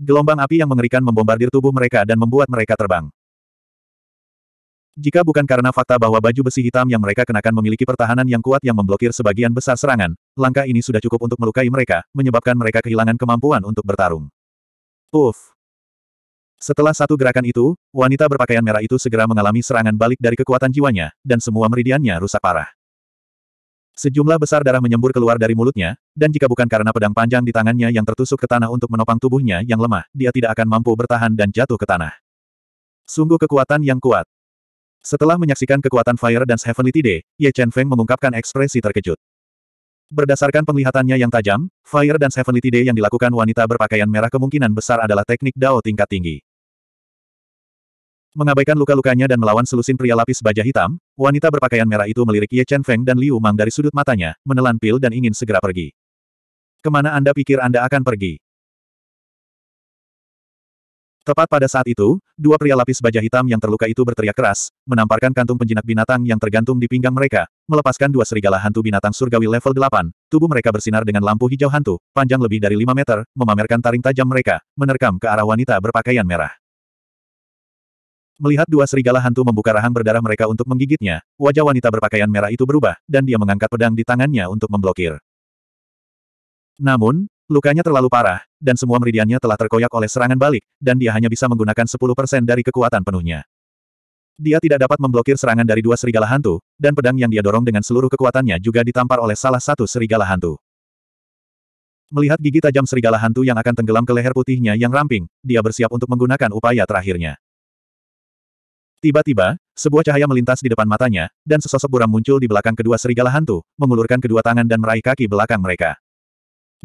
Gelombang api yang mengerikan membombardir tubuh mereka dan membuat mereka terbang. Jika bukan karena fakta bahwa baju besi hitam yang mereka kenakan memiliki pertahanan yang kuat yang memblokir sebagian besar serangan, langkah ini sudah cukup untuk melukai mereka, menyebabkan mereka kehilangan kemampuan untuk bertarung. Uff! Setelah satu gerakan itu, wanita berpakaian merah itu segera mengalami serangan balik dari kekuatan jiwanya, dan semua meridiannya rusak parah. Sejumlah besar darah menyembur keluar dari mulutnya, dan jika bukan karena pedang panjang di tangannya yang tertusuk ke tanah untuk menopang tubuhnya yang lemah, dia tidak akan mampu bertahan dan jatuh ke tanah. Sungguh kekuatan yang kuat. Setelah menyaksikan kekuatan Fire dan Heavenly Tide, Ye Chen Feng mengungkapkan ekspresi terkejut. Berdasarkan penglihatannya yang tajam, Fire dan Heavenly Tide yang dilakukan wanita berpakaian merah kemungkinan besar adalah teknik Dao tingkat tinggi. Mengabaikan luka-lukanya dan melawan selusin pria lapis baja hitam, wanita berpakaian merah itu melirik Ye Chen Feng dan Liu Mang dari sudut matanya, menelan pil dan ingin segera pergi. Kemana Anda pikir Anda akan pergi? Tepat pada saat itu, dua pria lapis baja hitam yang terluka itu berteriak keras, menamparkan kantung penjinak binatang yang tergantung di pinggang mereka, melepaskan dua serigala hantu binatang surgawi level 8. Tubuh mereka bersinar dengan lampu hijau hantu, panjang lebih dari 5 meter, memamerkan taring tajam mereka, menerkam ke arah wanita berpakaian merah. Melihat dua serigala hantu membuka rahang berdarah mereka untuk menggigitnya, wajah wanita berpakaian merah itu berubah, dan dia mengangkat pedang di tangannya untuk memblokir. Namun, Lukanya terlalu parah, dan semua meridiannya telah terkoyak oleh serangan balik, dan dia hanya bisa menggunakan 10% dari kekuatan penuhnya. Dia tidak dapat memblokir serangan dari dua serigala hantu, dan pedang yang dia dorong dengan seluruh kekuatannya juga ditampar oleh salah satu serigala hantu. Melihat gigi tajam serigala hantu yang akan tenggelam ke leher putihnya yang ramping, dia bersiap untuk menggunakan upaya terakhirnya. Tiba-tiba, sebuah cahaya melintas di depan matanya, dan sesosok buram muncul di belakang kedua serigala hantu, mengulurkan kedua tangan dan meraih kaki belakang mereka.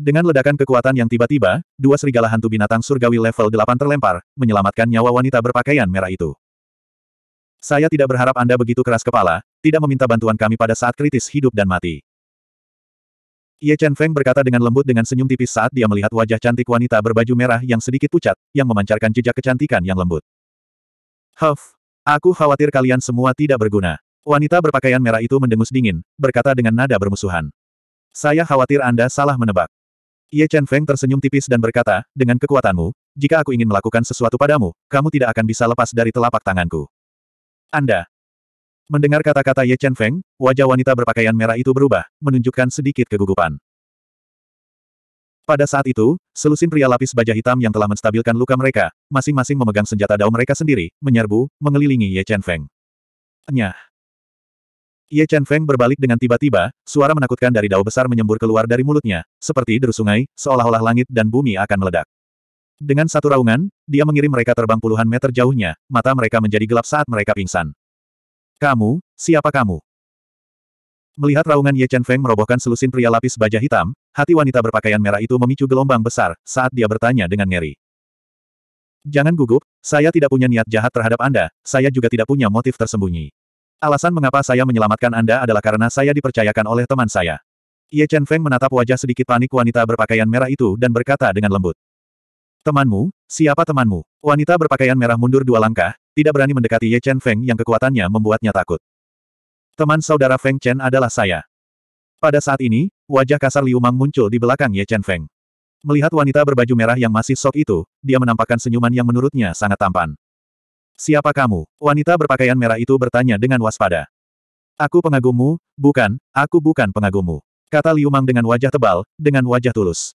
Dengan ledakan kekuatan yang tiba-tiba, dua serigala hantu binatang surgawi level 8 terlempar, menyelamatkan nyawa wanita berpakaian merah itu. Saya tidak berharap Anda begitu keras kepala, tidak meminta bantuan kami pada saat kritis hidup dan mati. Ye Chen Feng berkata dengan lembut dengan senyum tipis saat dia melihat wajah cantik wanita berbaju merah yang sedikit pucat, yang memancarkan jejak kecantikan yang lembut. Huff, aku khawatir kalian semua tidak berguna. Wanita berpakaian merah itu mendengus dingin, berkata dengan nada bermusuhan. Saya khawatir Anda salah menebak. Ye Chen Feng tersenyum tipis dan berkata, dengan kekuatanmu, jika aku ingin melakukan sesuatu padamu, kamu tidak akan bisa lepas dari telapak tanganku. Anda. Mendengar kata-kata Ye Chen Feng, wajah wanita berpakaian merah itu berubah, menunjukkan sedikit kegugupan. Pada saat itu, selusin pria lapis baja hitam yang telah menstabilkan luka mereka, masing-masing memegang senjata dao mereka sendiri, menyerbu, mengelilingi Ye Chen Feng. Nyah. Ye Chen Feng berbalik dengan tiba-tiba, suara menakutkan dari dao besar menyembur keluar dari mulutnya, seperti deru sungai, seolah-olah langit dan bumi akan meledak. Dengan satu raungan, dia mengirim mereka terbang puluhan meter jauhnya, mata mereka menjadi gelap saat mereka pingsan. Kamu, siapa kamu? Melihat raungan Ye Chen Feng merobohkan selusin pria lapis baja hitam, hati wanita berpakaian merah itu memicu gelombang besar, saat dia bertanya dengan ngeri. Jangan gugup, saya tidak punya niat jahat terhadap Anda, saya juga tidak punya motif tersembunyi. Alasan mengapa saya menyelamatkan Anda adalah karena saya dipercayakan oleh teman saya. Ye Chen Feng menatap wajah sedikit panik wanita berpakaian merah itu dan berkata dengan lembut. Temanmu? Siapa temanmu? Wanita berpakaian merah mundur dua langkah, tidak berani mendekati Ye Chen Feng yang kekuatannya membuatnya takut. Teman saudara Feng Chen adalah saya. Pada saat ini, wajah kasar Liu Mang muncul di belakang Ye Chen Feng. Melihat wanita berbaju merah yang masih sok itu, dia menampakkan senyuman yang menurutnya sangat tampan. Siapa kamu? Wanita berpakaian merah itu bertanya dengan waspada. Aku pengagummu, bukan, aku bukan pengagummu. Kata Liu Mang dengan wajah tebal, dengan wajah tulus.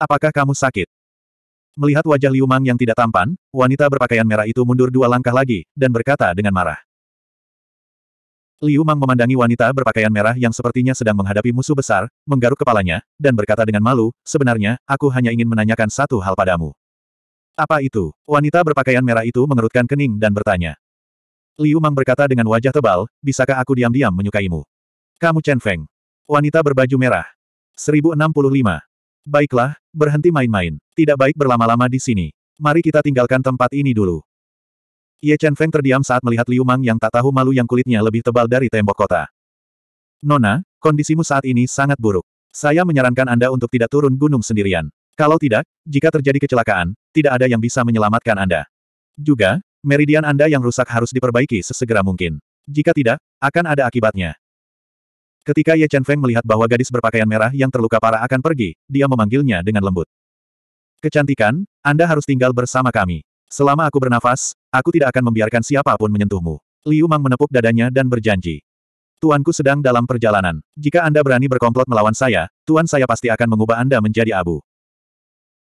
Apakah kamu sakit? Melihat wajah Liu Mang yang tidak tampan, wanita berpakaian merah itu mundur dua langkah lagi, dan berkata dengan marah. Liu Mang memandangi wanita berpakaian merah yang sepertinya sedang menghadapi musuh besar, menggaruk kepalanya, dan berkata dengan malu, sebenarnya, aku hanya ingin menanyakan satu hal padamu. Apa itu? Wanita berpakaian merah itu mengerutkan kening dan bertanya. Liu Mang berkata dengan wajah tebal, bisakah aku diam-diam menyukaimu? Kamu Chen Feng. Wanita berbaju merah. 1065. Baiklah, berhenti main-main. Tidak baik berlama-lama di sini. Mari kita tinggalkan tempat ini dulu. Ye Chen Feng terdiam saat melihat Liu Mang yang tak tahu malu yang kulitnya lebih tebal dari tembok kota. Nona, kondisimu saat ini sangat buruk. Saya menyarankan Anda untuk tidak turun gunung sendirian. Kalau tidak, jika terjadi kecelakaan, tidak ada yang bisa menyelamatkan Anda. Juga, meridian Anda yang rusak harus diperbaiki sesegera mungkin. Jika tidak, akan ada akibatnya. Ketika Ye Chen Feng melihat bahwa gadis berpakaian merah yang terluka parah akan pergi, dia memanggilnya dengan lembut. Kecantikan, Anda harus tinggal bersama kami. Selama aku bernafas, aku tidak akan membiarkan siapapun menyentuhmu. Liu Mang menepuk dadanya dan berjanji. Tuanku sedang dalam perjalanan. Jika Anda berani berkomplot melawan saya, tuan saya pasti akan mengubah Anda menjadi abu.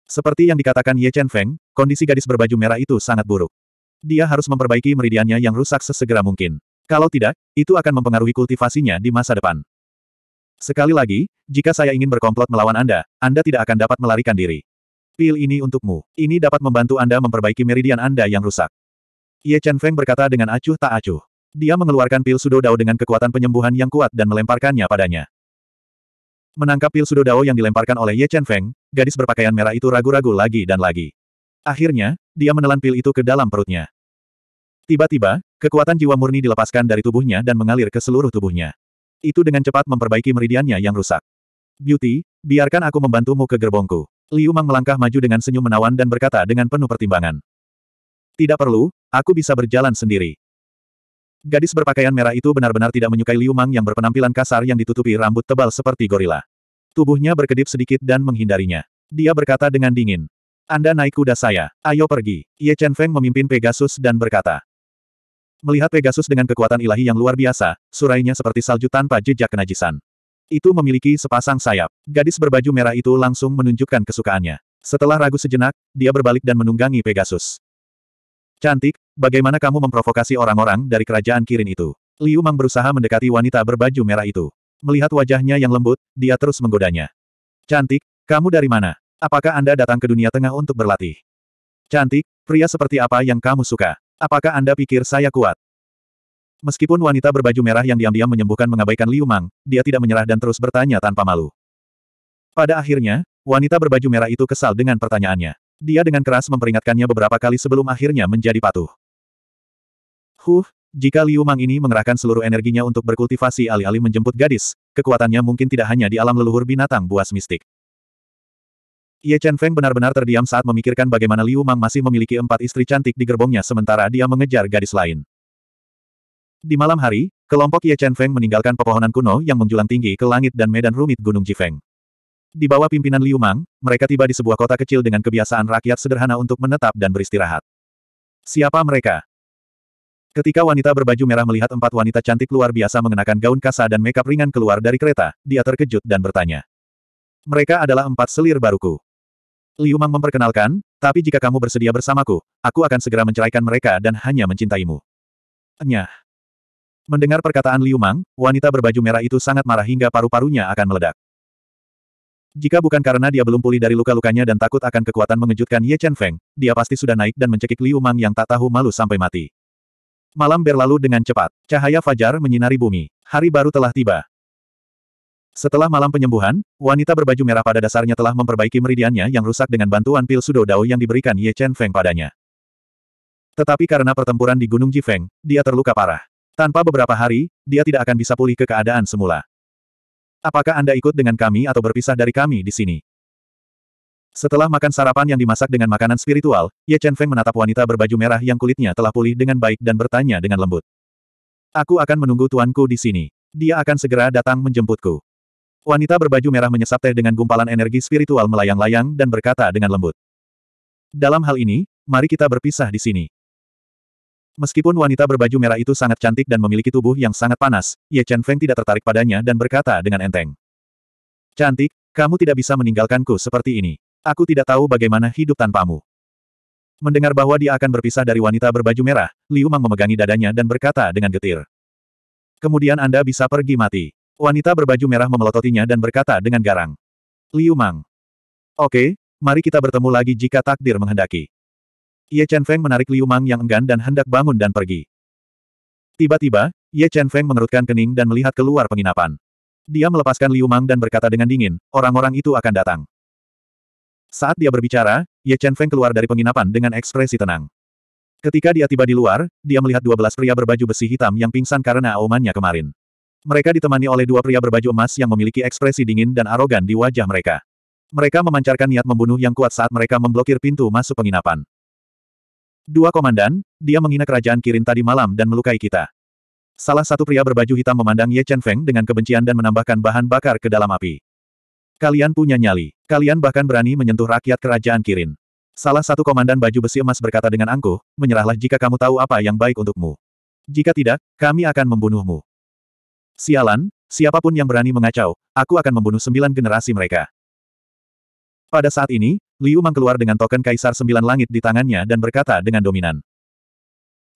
Seperti yang dikatakan Ye Chen Feng, kondisi gadis berbaju merah itu sangat buruk. Dia harus memperbaiki meridiannya yang rusak sesegera mungkin. Kalau tidak, itu akan mempengaruhi kultivasinya di masa depan. Sekali lagi, jika saya ingin berkomplot melawan Anda, Anda tidak akan dapat melarikan diri. Pil ini untukmu. Ini dapat membantu Anda memperbaiki meridian Anda yang rusak. Ye Chen Feng berkata dengan acuh tak acuh. Dia mengeluarkan pil Dao dengan kekuatan penyembuhan yang kuat dan melemparkannya padanya. Menangkap pil Dao yang dilemparkan oleh Ye Chen Feng, gadis berpakaian merah itu ragu-ragu lagi dan lagi. Akhirnya, dia menelan pil itu ke dalam perutnya. Tiba-tiba, kekuatan jiwa murni dilepaskan dari tubuhnya dan mengalir ke seluruh tubuhnya. Itu dengan cepat memperbaiki meridiannya yang rusak. Beauty, biarkan aku membantumu ke gerbongku. Liu Mang melangkah maju dengan senyum menawan dan berkata dengan penuh pertimbangan. Tidak perlu, aku bisa berjalan sendiri. Gadis berpakaian merah itu benar-benar tidak menyukai Liu Mang yang berpenampilan kasar yang ditutupi rambut tebal seperti gorila. Tubuhnya berkedip sedikit dan menghindarinya. Dia berkata dengan dingin. Anda naik kuda saya, ayo pergi. Ye Chen Feng memimpin Pegasus dan berkata. Melihat Pegasus dengan kekuatan ilahi yang luar biasa, surainya seperti salju tanpa jejak kenajisan. Itu memiliki sepasang sayap. Gadis berbaju merah itu langsung menunjukkan kesukaannya. Setelah ragu sejenak, dia berbalik dan menunggangi Pegasus. Cantik, bagaimana kamu memprovokasi orang-orang dari kerajaan Kirin itu? Liu Mang berusaha mendekati wanita berbaju merah itu. Melihat wajahnya yang lembut, dia terus menggodanya. Cantik, kamu dari mana? Apakah Anda datang ke dunia tengah untuk berlatih? Cantik, pria seperti apa yang kamu suka? Apakah Anda pikir saya kuat? Meskipun wanita berbaju merah yang diam-diam menyembuhkan mengabaikan Liu Mang, dia tidak menyerah dan terus bertanya tanpa malu. Pada akhirnya, wanita berbaju merah itu kesal dengan pertanyaannya. Dia dengan keras memperingatkannya beberapa kali sebelum akhirnya menjadi patuh. Huh, jika Liu Mang ini mengerahkan seluruh energinya untuk berkultivasi alih-alih menjemput gadis, kekuatannya mungkin tidak hanya di alam leluhur binatang buas mistik. Ye Chen Feng benar-benar terdiam saat memikirkan bagaimana Liu Mang masih memiliki empat istri cantik di gerbongnya sementara dia mengejar gadis lain. Di malam hari, kelompok Ye Chen Feng meninggalkan pepohonan kuno yang menjulang tinggi ke langit dan medan rumit Gunung Jifeng. Di bawah pimpinan Liu Mang, mereka tiba di sebuah kota kecil dengan kebiasaan rakyat sederhana untuk menetap dan beristirahat. Siapa mereka? Ketika wanita berbaju merah melihat empat wanita cantik luar biasa mengenakan gaun kasa dan makeup ringan keluar dari kereta, dia terkejut dan bertanya. Mereka adalah empat selir baruku. Liu Mang memperkenalkan, tapi jika kamu bersedia bersamaku, aku akan segera menceraikan mereka dan hanya mencintaimu. Nyah. Mendengar perkataan Liu Mang, wanita berbaju merah itu sangat marah hingga paru-parunya akan meledak. Jika bukan karena dia belum pulih dari luka-lukanya dan takut akan kekuatan mengejutkan Ye Chen Feng, dia pasti sudah naik dan mencekik Liu Mang yang tak tahu malu sampai mati. Malam berlalu dengan cepat. Cahaya fajar menyinari bumi. Hari baru telah tiba. Setelah malam penyembuhan, wanita berbaju merah pada dasarnya telah memperbaiki meridiannya yang rusak dengan bantuan pil sudo dao yang diberikan Ye Chen Feng padanya. Tetapi karena pertempuran di Gunung Jifeng, dia terluka parah. Tanpa beberapa hari, dia tidak akan bisa pulih ke keadaan semula. Apakah Anda ikut dengan kami atau berpisah dari kami di sini? Setelah makan sarapan yang dimasak dengan makanan spiritual, Ye Chen Feng menatap wanita berbaju merah yang kulitnya telah pulih dengan baik dan bertanya dengan lembut. Aku akan menunggu tuanku di sini. Dia akan segera datang menjemputku. Wanita berbaju merah menyesap teh dengan gumpalan energi spiritual melayang-layang dan berkata dengan lembut. Dalam hal ini, mari kita berpisah di sini. Meskipun wanita berbaju merah itu sangat cantik dan memiliki tubuh yang sangat panas, Ye Chen Feng tidak tertarik padanya dan berkata dengan enteng. Cantik, kamu tidak bisa meninggalkanku seperti ini. Aku tidak tahu bagaimana hidup tanpamu. Mendengar bahwa dia akan berpisah dari wanita berbaju merah, Liu Mang memegangi dadanya dan berkata dengan getir. Kemudian Anda bisa pergi mati. Wanita berbaju merah memelototinya dan berkata dengan garang. Liu Mang. Oke, mari kita bertemu lagi jika takdir menghendaki. Ye Chen Feng menarik Liu Mang yang enggan dan hendak bangun dan pergi. Tiba-tiba, Ye Chen Feng mengerutkan kening dan melihat keluar penginapan. Dia melepaskan Liu Mang dan berkata dengan dingin, orang-orang itu akan datang. Saat dia berbicara, Ye Chen Feng keluar dari penginapan dengan ekspresi tenang. Ketika dia tiba di luar, dia melihat dua belas pria berbaju besi hitam yang pingsan karena aumannya kemarin. Mereka ditemani oleh dua pria berbaju emas yang memiliki ekspresi dingin dan arogan di wajah mereka. Mereka memancarkan niat membunuh yang kuat saat mereka memblokir pintu masuk penginapan. Dua komandan, dia menghina kerajaan Kirin tadi malam dan melukai kita. Salah satu pria berbaju hitam memandang Ye Chen Feng dengan kebencian dan menambahkan bahan bakar ke dalam api. Kalian punya nyali. Kalian bahkan berani menyentuh rakyat kerajaan Kirin. Salah satu komandan baju besi emas berkata dengan angkuh, menyerahlah jika kamu tahu apa yang baik untukmu. Jika tidak, kami akan membunuhmu. Sialan, siapapun yang berani mengacau, aku akan membunuh sembilan generasi mereka. Pada saat ini, Liu Mang keluar dengan token Kaisar Sembilan Langit di tangannya dan berkata dengan dominan.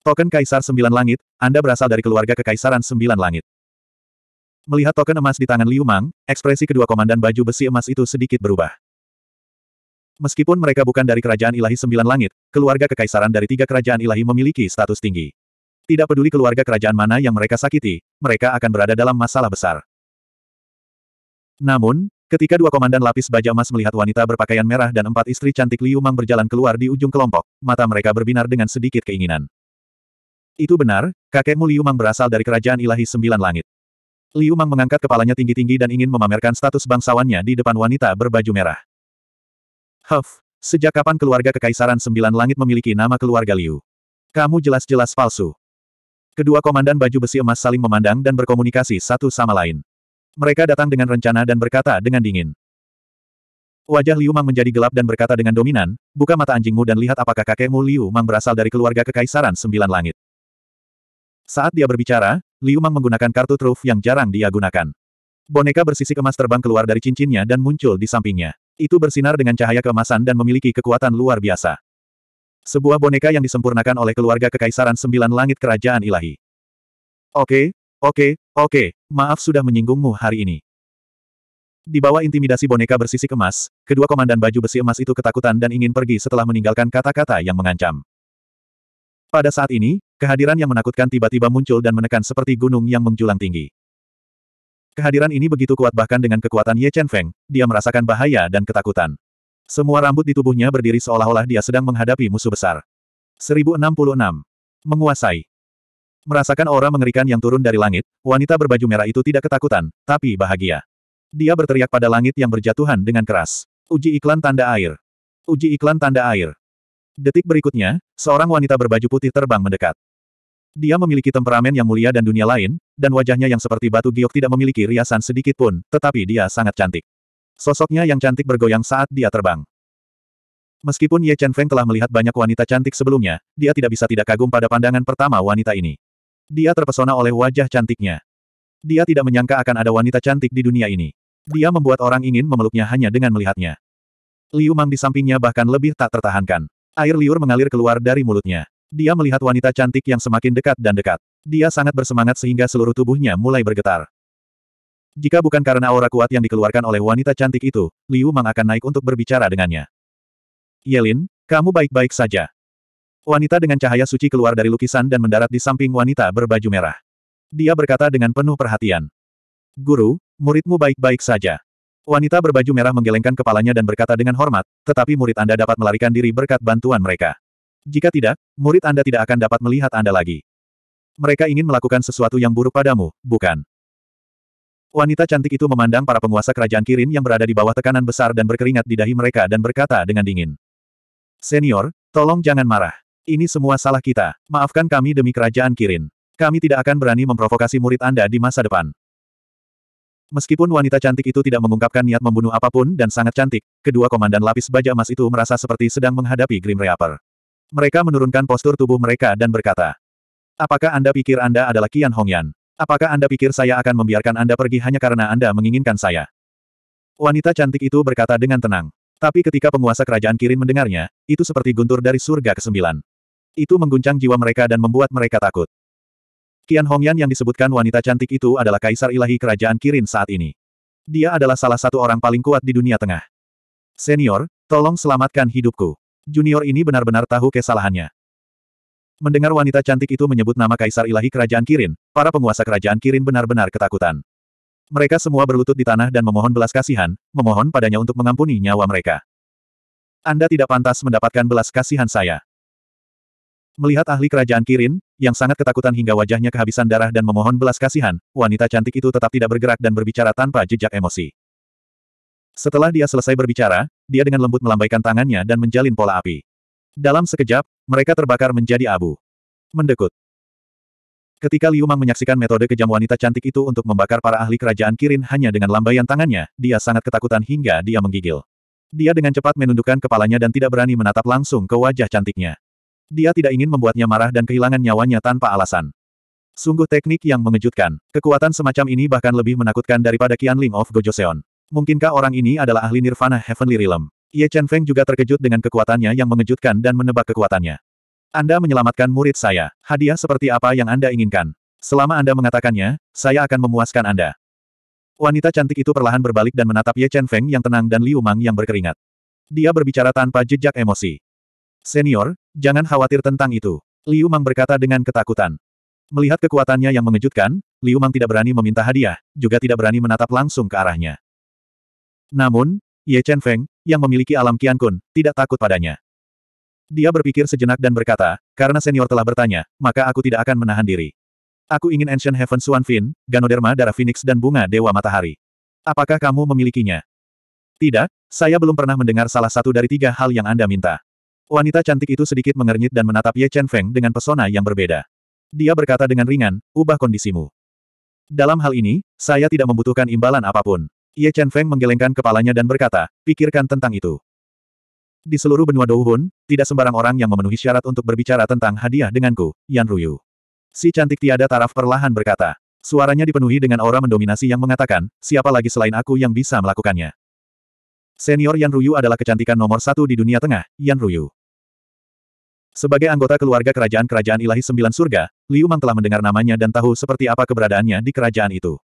Token Kaisar Sembilan Langit, Anda berasal dari keluarga Kekaisaran Sembilan Langit. Melihat token emas di tangan Liu Mang, ekspresi kedua komandan baju besi emas itu sedikit berubah. Meskipun mereka bukan dari kerajaan ilahi sembilan langit, keluarga kekaisaran dari tiga kerajaan ilahi memiliki status tinggi. Tidak peduli keluarga kerajaan mana yang mereka sakiti, mereka akan berada dalam masalah besar. Namun, ketika dua komandan lapis baja emas melihat wanita berpakaian merah dan empat istri cantik Liu Mang berjalan keluar di ujung kelompok, mata mereka berbinar dengan sedikit keinginan. Itu benar, kakekmu Liu Mang berasal dari kerajaan ilahi sembilan langit. Liu Mang mengangkat kepalanya tinggi-tinggi dan ingin memamerkan status bangsawannya di depan wanita berbaju merah. Huff, sejak kapan keluarga Kekaisaran Sembilan Langit memiliki nama keluarga Liu? Kamu jelas-jelas palsu. Kedua komandan baju besi emas saling memandang dan berkomunikasi satu sama lain. Mereka datang dengan rencana dan berkata dengan dingin. Wajah Liu Mang menjadi gelap dan berkata dengan dominan, buka mata anjingmu dan lihat apakah kakekmu Liu Mang berasal dari keluarga Kekaisaran Sembilan Langit. Saat dia berbicara, Liu Mang menggunakan kartu truf yang jarang dia gunakan. Boneka bersisik emas terbang keluar dari cincinnya dan muncul di sampingnya. Itu bersinar dengan cahaya keemasan dan memiliki kekuatan luar biasa. Sebuah boneka yang disempurnakan oleh keluarga Kekaisaran Sembilan Langit Kerajaan Ilahi. Oke, oke, oke, maaf sudah menyinggungmu hari ini. Di bawah intimidasi boneka bersisik emas, kedua komandan baju besi emas itu ketakutan dan ingin pergi setelah meninggalkan kata-kata yang mengancam. Pada saat ini, kehadiran yang menakutkan tiba-tiba muncul dan menekan seperti gunung yang menjulang tinggi. Kehadiran ini begitu kuat bahkan dengan kekuatan Ye Chen Feng, dia merasakan bahaya dan ketakutan. Semua rambut di tubuhnya berdiri seolah-olah dia sedang menghadapi musuh besar. 1066. Menguasai. Merasakan aura mengerikan yang turun dari langit, wanita berbaju merah itu tidak ketakutan, tapi bahagia. Dia berteriak pada langit yang berjatuhan dengan keras. Uji iklan tanda air. Uji iklan tanda air. Detik berikutnya, seorang wanita berbaju putih terbang mendekat. Dia memiliki temperamen yang mulia dan dunia lain, dan wajahnya yang seperti batu giok tidak memiliki riasan sedikit pun, tetapi dia sangat cantik. Sosoknya yang cantik bergoyang saat dia terbang. Meskipun Ye Chen Feng telah melihat banyak wanita cantik sebelumnya, dia tidak bisa tidak kagum pada pandangan pertama wanita ini. Dia terpesona oleh wajah cantiknya. Dia tidak menyangka akan ada wanita cantik di dunia ini. Dia membuat orang ingin memeluknya hanya dengan melihatnya. Liu Mang di sampingnya bahkan lebih tak tertahankan. Air liur mengalir keluar dari mulutnya. Dia melihat wanita cantik yang semakin dekat dan dekat. Dia sangat bersemangat sehingga seluruh tubuhnya mulai bergetar. Jika bukan karena aura kuat yang dikeluarkan oleh wanita cantik itu, Liu Mang akan naik untuk berbicara dengannya. Yelin, kamu baik-baik saja. Wanita dengan cahaya suci keluar dari lukisan dan mendarat di samping wanita berbaju merah. Dia berkata dengan penuh perhatian. Guru, muridmu baik-baik saja. Wanita berbaju merah menggelengkan kepalanya dan berkata dengan hormat, tetapi murid Anda dapat melarikan diri berkat bantuan mereka. Jika tidak, murid Anda tidak akan dapat melihat Anda lagi. Mereka ingin melakukan sesuatu yang buruk padamu, bukan? Wanita cantik itu memandang para penguasa kerajaan Kirin yang berada di bawah tekanan besar dan berkeringat di dahi mereka dan berkata dengan dingin. Senior, tolong jangan marah. Ini semua salah kita. Maafkan kami demi kerajaan Kirin. Kami tidak akan berani memprovokasi murid Anda di masa depan. Meskipun wanita cantik itu tidak mengungkapkan niat membunuh apapun dan sangat cantik, kedua komandan lapis baja emas itu merasa seperti sedang menghadapi Grim Reaper. Mereka menurunkan postur tubuh mereka dan berkata, Apakah Anda pikir Anda adalah Qian Hongyan? Apakah Anda pikir saya akan membiarkan Anda pergi hanya karena Anda menginginkan saya? Wanita cantik itu berkata dengan tenang. Tapi ketika penguasa kerajaan Kirin mendengarnya, itu seperti guntur dari surga ke-9. Itu mengguncang jiwa mereka dan membuat mereka takut. Qian Hongyan yang disebutkan wanita cantik itu adalah kaisar ilahi kerajaan Kirin saat ini. Dia adalah salah satu orang paling kuat di dunia tengah. Senior, tolong selamatkan hidupku. Junior ini benar-benar tahu kesalahannya. Mendengar wanita cantik itu menyebut nama kaisar ilahi kerajaan Kirin, para penguasa kerajaan Kirin benar-benar ketakutan. Mereka semua berlutut di tanah dan memohon belas kasihan, memohon padanya untuk mengampuni nyawa mereka. Anda tidak pantas mendapatkan belas kasihan saya. Melihat ahli kerajaan Kirin, yang sangat ketakutan hingga wajahnya kehabisan darah dan memohon belas kasihan, wanita cantik itu tetap tidak bergerak dan berbicara tanpa jejak emosi. Setelah dia selesai berbicara, dia dengan lembut melambaikan tangannya dan menjalin pola api. Dalam sekejap, mereka terbakar menjadi abu. Mendekut. Ketika Liu Mang menyaksikan metode kejam wanita cantik itu untuk membakar para ahli kerajaan Kirin hanya dengan lambaian tangannya, dia sangat ketakutan hingga dia menggigil. Dia dengan cepat menundukkan kepalanya dan tidak berani menatap langsung ke wajah cantiknya. Dia tidak ingin membuatnya marah dan kehilangan nyawanya tanpa alasan. Sungguh teknik yang mengejutkan. Kekuatan semacam ini bahkan lebih menakutkan daripada Qian Ling of Gojo Seon. Mungkinkah orang ini adalah ahli nirvana Heavenly Realm? Ye Chen Feng juga terkejut dengan kekuatannya yang mengejutkan dan menebak kekuatannya. Anda menyelamatkan murid saya. Hadiah seperti apa yang Anda inginkan? Selama Anda mengatakannya, saya akan memuaskan Anda. Wanita cantik itu perlahan berbalik dan menatap Ye Chen Feng yang tenang dan Liu Mang yang berkeringat. Dia berbicara tanpa jejak emosi. Senior, Jangan khawatir tentang itu. Liu Mang berkata dengan ketakutan. Melihat kekuatannya yang mengejutkan, Liu Mang tidak berani meminta hadiah, juga tidak berani menatap langsung ke arahnya. Namun, Ye Chen Feng, yang memiliki alam Qian Kun, tidak takut padanya. Dia berpikir sejenak dan berkata, karena senior telah bertanya, maka aku tidak akan menahan diri. Aku ingin Ancient Heaven Suan Fin, Ganoderma Darah Phoenix dan Bunga Dewa Matahari. Apakah kamu memilikinya? Tidak, saya belum pernah mendengar salah satu dari tiga hal yang Anda minta. Wanita cantik itu sedikit mengernyit dan menatap Ye Chen Feng dengan pesona yang berbeda. Dia berkata dengan ringan, ubah kondisimu. Dalam hal ini, saya tidak membutuhkan imbalan apapun. Ye Chen Feng menggelengkan kepalanya dan berkata, pikirkan tentang itu. Di seluruh benua Douhun, tidak sembarang orang yang memenuhi syarat untuk berbicara tentang hadiah denganku, Yan Ruyu. Si cantik tiada taraf perlahan berkata. Suaranya dipenuhi dengan aura mendominasi yang mengatakan, siapa lagi selain aku yang bisa melakukannya. Senior Yan Ruyu adalah kecantikan nomor satu di dunia tengah, Yan Ruyu. Sebagai anggota keluarga kerajaan-kerajaan ilahi sembilan surga, Liu Mang telah mendengar namanya dan tahu seperti apa keberadaannya di kerajaan itu.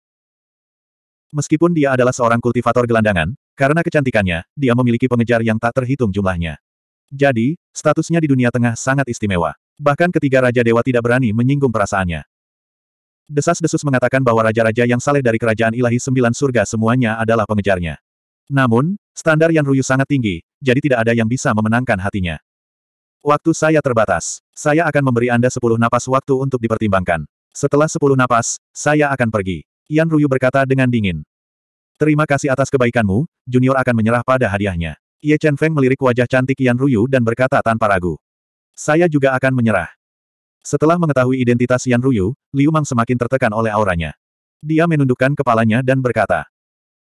Meskipun dia adalah seorang kultivator gelandangan, karena kecantikannya, dia memiliki pengejar yang tak terhitung jumlahnya. Jadi, statusnya di dunia tengah sangat istimewa. Bahkan ketiga Raja Dewa tidak berani menyinggung perasaannya. Desas-desus mengatakan bahwa raja-raja yang saleh dari kerajaan ilahi sembilan surga semuanya adalah pengejarnya. Namun, Standar Yan Ruyu sangat tinggi, jadi tidak ada yang bisa memenangkan hatinya. Waktu saya terbatas. Saya akan memberi Anda sepuluh napas waktu untuk dipertimbangkan. Setelah sepuluh napas, saya akan pergi. Yan Ruyu berkata dengan dingin. Terima kasih atas kebaikanmu, Junior akan menyerah pada hadiahnya. Ye Chen Feng melirik wajah cantik Yan Ruyu dan berkata tanpa ragu. Saya juga akan menyerah. Setelah mengetahui identitas Yan Ruyu, Liu Mang semakin tertekan oleh auranya. Dia menundukkan kepalanya dan berkata,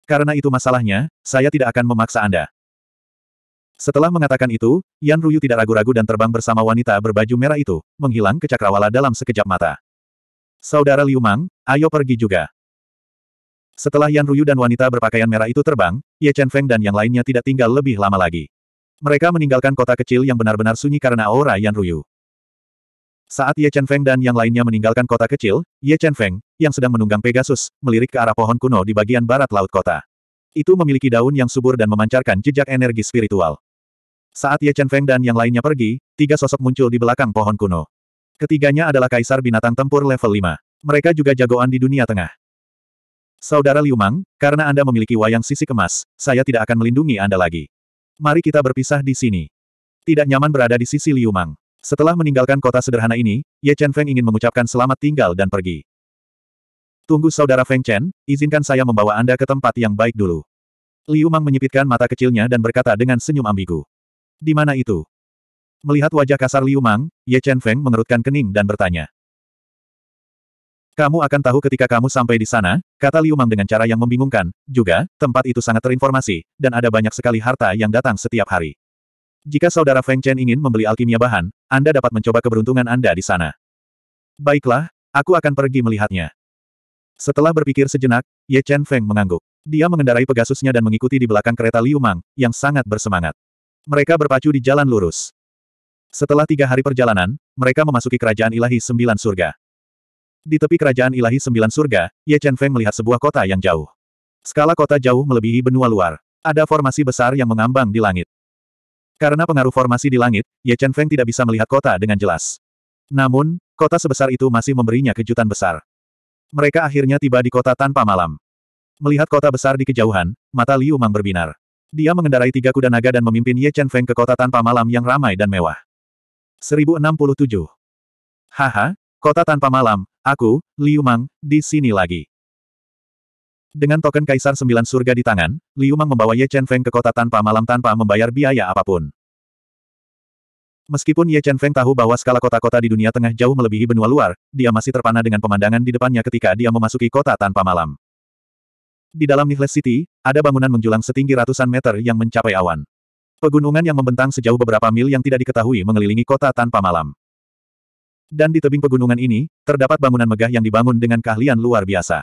karena itu masalahnya, saya tidak akan memaksa Anda. Setelah mengatakan itu, Yan Ruyu tidak ragu-ragu dan terbang bersama wanita berbaju merah itu, menghilang ke cakrawala dalam sekejap mata. Saudara Liu Mang, ayo pergi juga. Setelah Yan Ruyu dan wanita berpakaian merah itu terbang, Ye Chen Feng dan yang lainnya tidak tinggal lebih lama lagi. Mereka meninggalkan kota kecil yang benar-benar sunyi karena aura Yan Ruyu. Saat Ye Chen Feng dan yang lainnya meninggalkan kota kecil, Ye Chen Feng, yang sedang menunggang Pegasus, melirik ke arah pohon kuno di bagian barat laut kota. Itu memiliki daun yang subur dan memancarkan jejak energi spiritual. Saat Ye Chen Feng dan yang lainnya pergi, tiga sosok muncul di belakang pohon kuno. Ketiganya adalah kaisar binatang tempur level 5. Mereka juga jagoan di dunia tengah. Saudara Liu Mang, karena Anda memiliki wayang sisi kemas, saya tidak akan melindungi Anda lagi. Mari kita berpisah di sini. Tidak nyaman berada di sisi Liu Mang. Setelah meninggalkan kota sederhana ini, Ye Chen Feng ingin mengucapkan selamat tinggal dan pergi. Tunggu saudara Feng Chen, izinkan saya membawa Anda ke tempat yang baik dulu. Liu Mang menyipitkan mata kecilnya dan berkata dengan senyum ambigu. Di mana itu? Melihat wajah kasar Liu Mang, Ye Chen Feng mengerutkan kening dan bertanya. Kamu akan tahu ketika kamu sampai di sana, kata Liu Mang dengan cara yang membingungkan. Juga, tempat itu sangat terinformasi, dan ada banyak sekali harta yang datang setiap hari. Jika saudara Feng Chen ingin membeli alkimia bahan, Anda dapat mencoba keberuntungan Anda di sana. Baiklah, aku akan pergi melihatnya. Setelah berpikir sejenak, Ye Chen Feng mengangguk. Dia mengendarai Pegasusnya dan mengikuti di belakang kereta Liu Mang, yang sangat bersemangat. Mereka berpacu di jalan lurus. Setelah tiga hari perjalanan, mereka memasuki kerajaan ilahi sembilan surga. Di tepi kerajaan ilahi sembilan surga, Ye Chen Feng melihat sebuah kota yang jauh. Skala kota jauh melebihi benua luar. Ada formasi besar yang mengambang di langit. Karena pengaruh formasi di langit, Ye Chen Feng tidak bisa melihat kota dengan jelas. Namun, kota sebesar itu masih memberinya kejutan besar. Mereka akhirnya tiba di kota tanpa malam. Melihat kota besar di kejauhan, mata Liu Mang berbinar. Dia mengendarai tiga kuda naga dan memimpin Ye Chen Feng ke kota tanpa malam yang ramai dan mewah. 1067. Haha, kota tanpa malam, aku, Liu Mang, di sini lagi. Dengan token Kaisar Sembilan Surga di tangan, Liu Mang membawa Ye Chen Feng ke kota tanpa malam tanpa membayar biaya apapun. Meskipun Ye Chen Feng tahu bahwa skala kota-kota di dunia tengah jauh melebihi benua luar, dia masih terpana dengan pemandangan di depannya ketika dia memasuki kota tanpa malam. Di dalam Nihles City, ada bangunan menjulang setinggi ratusan meter yang mencapai awan. Pegunungan yang membentang sejauh beberapa mil yang tidak diketahui mengelilingi kota tanpa malam. Dan di tebing pegunungan ini, terdapat bangunan megah yang dibangun dengan keahlian luar biasa.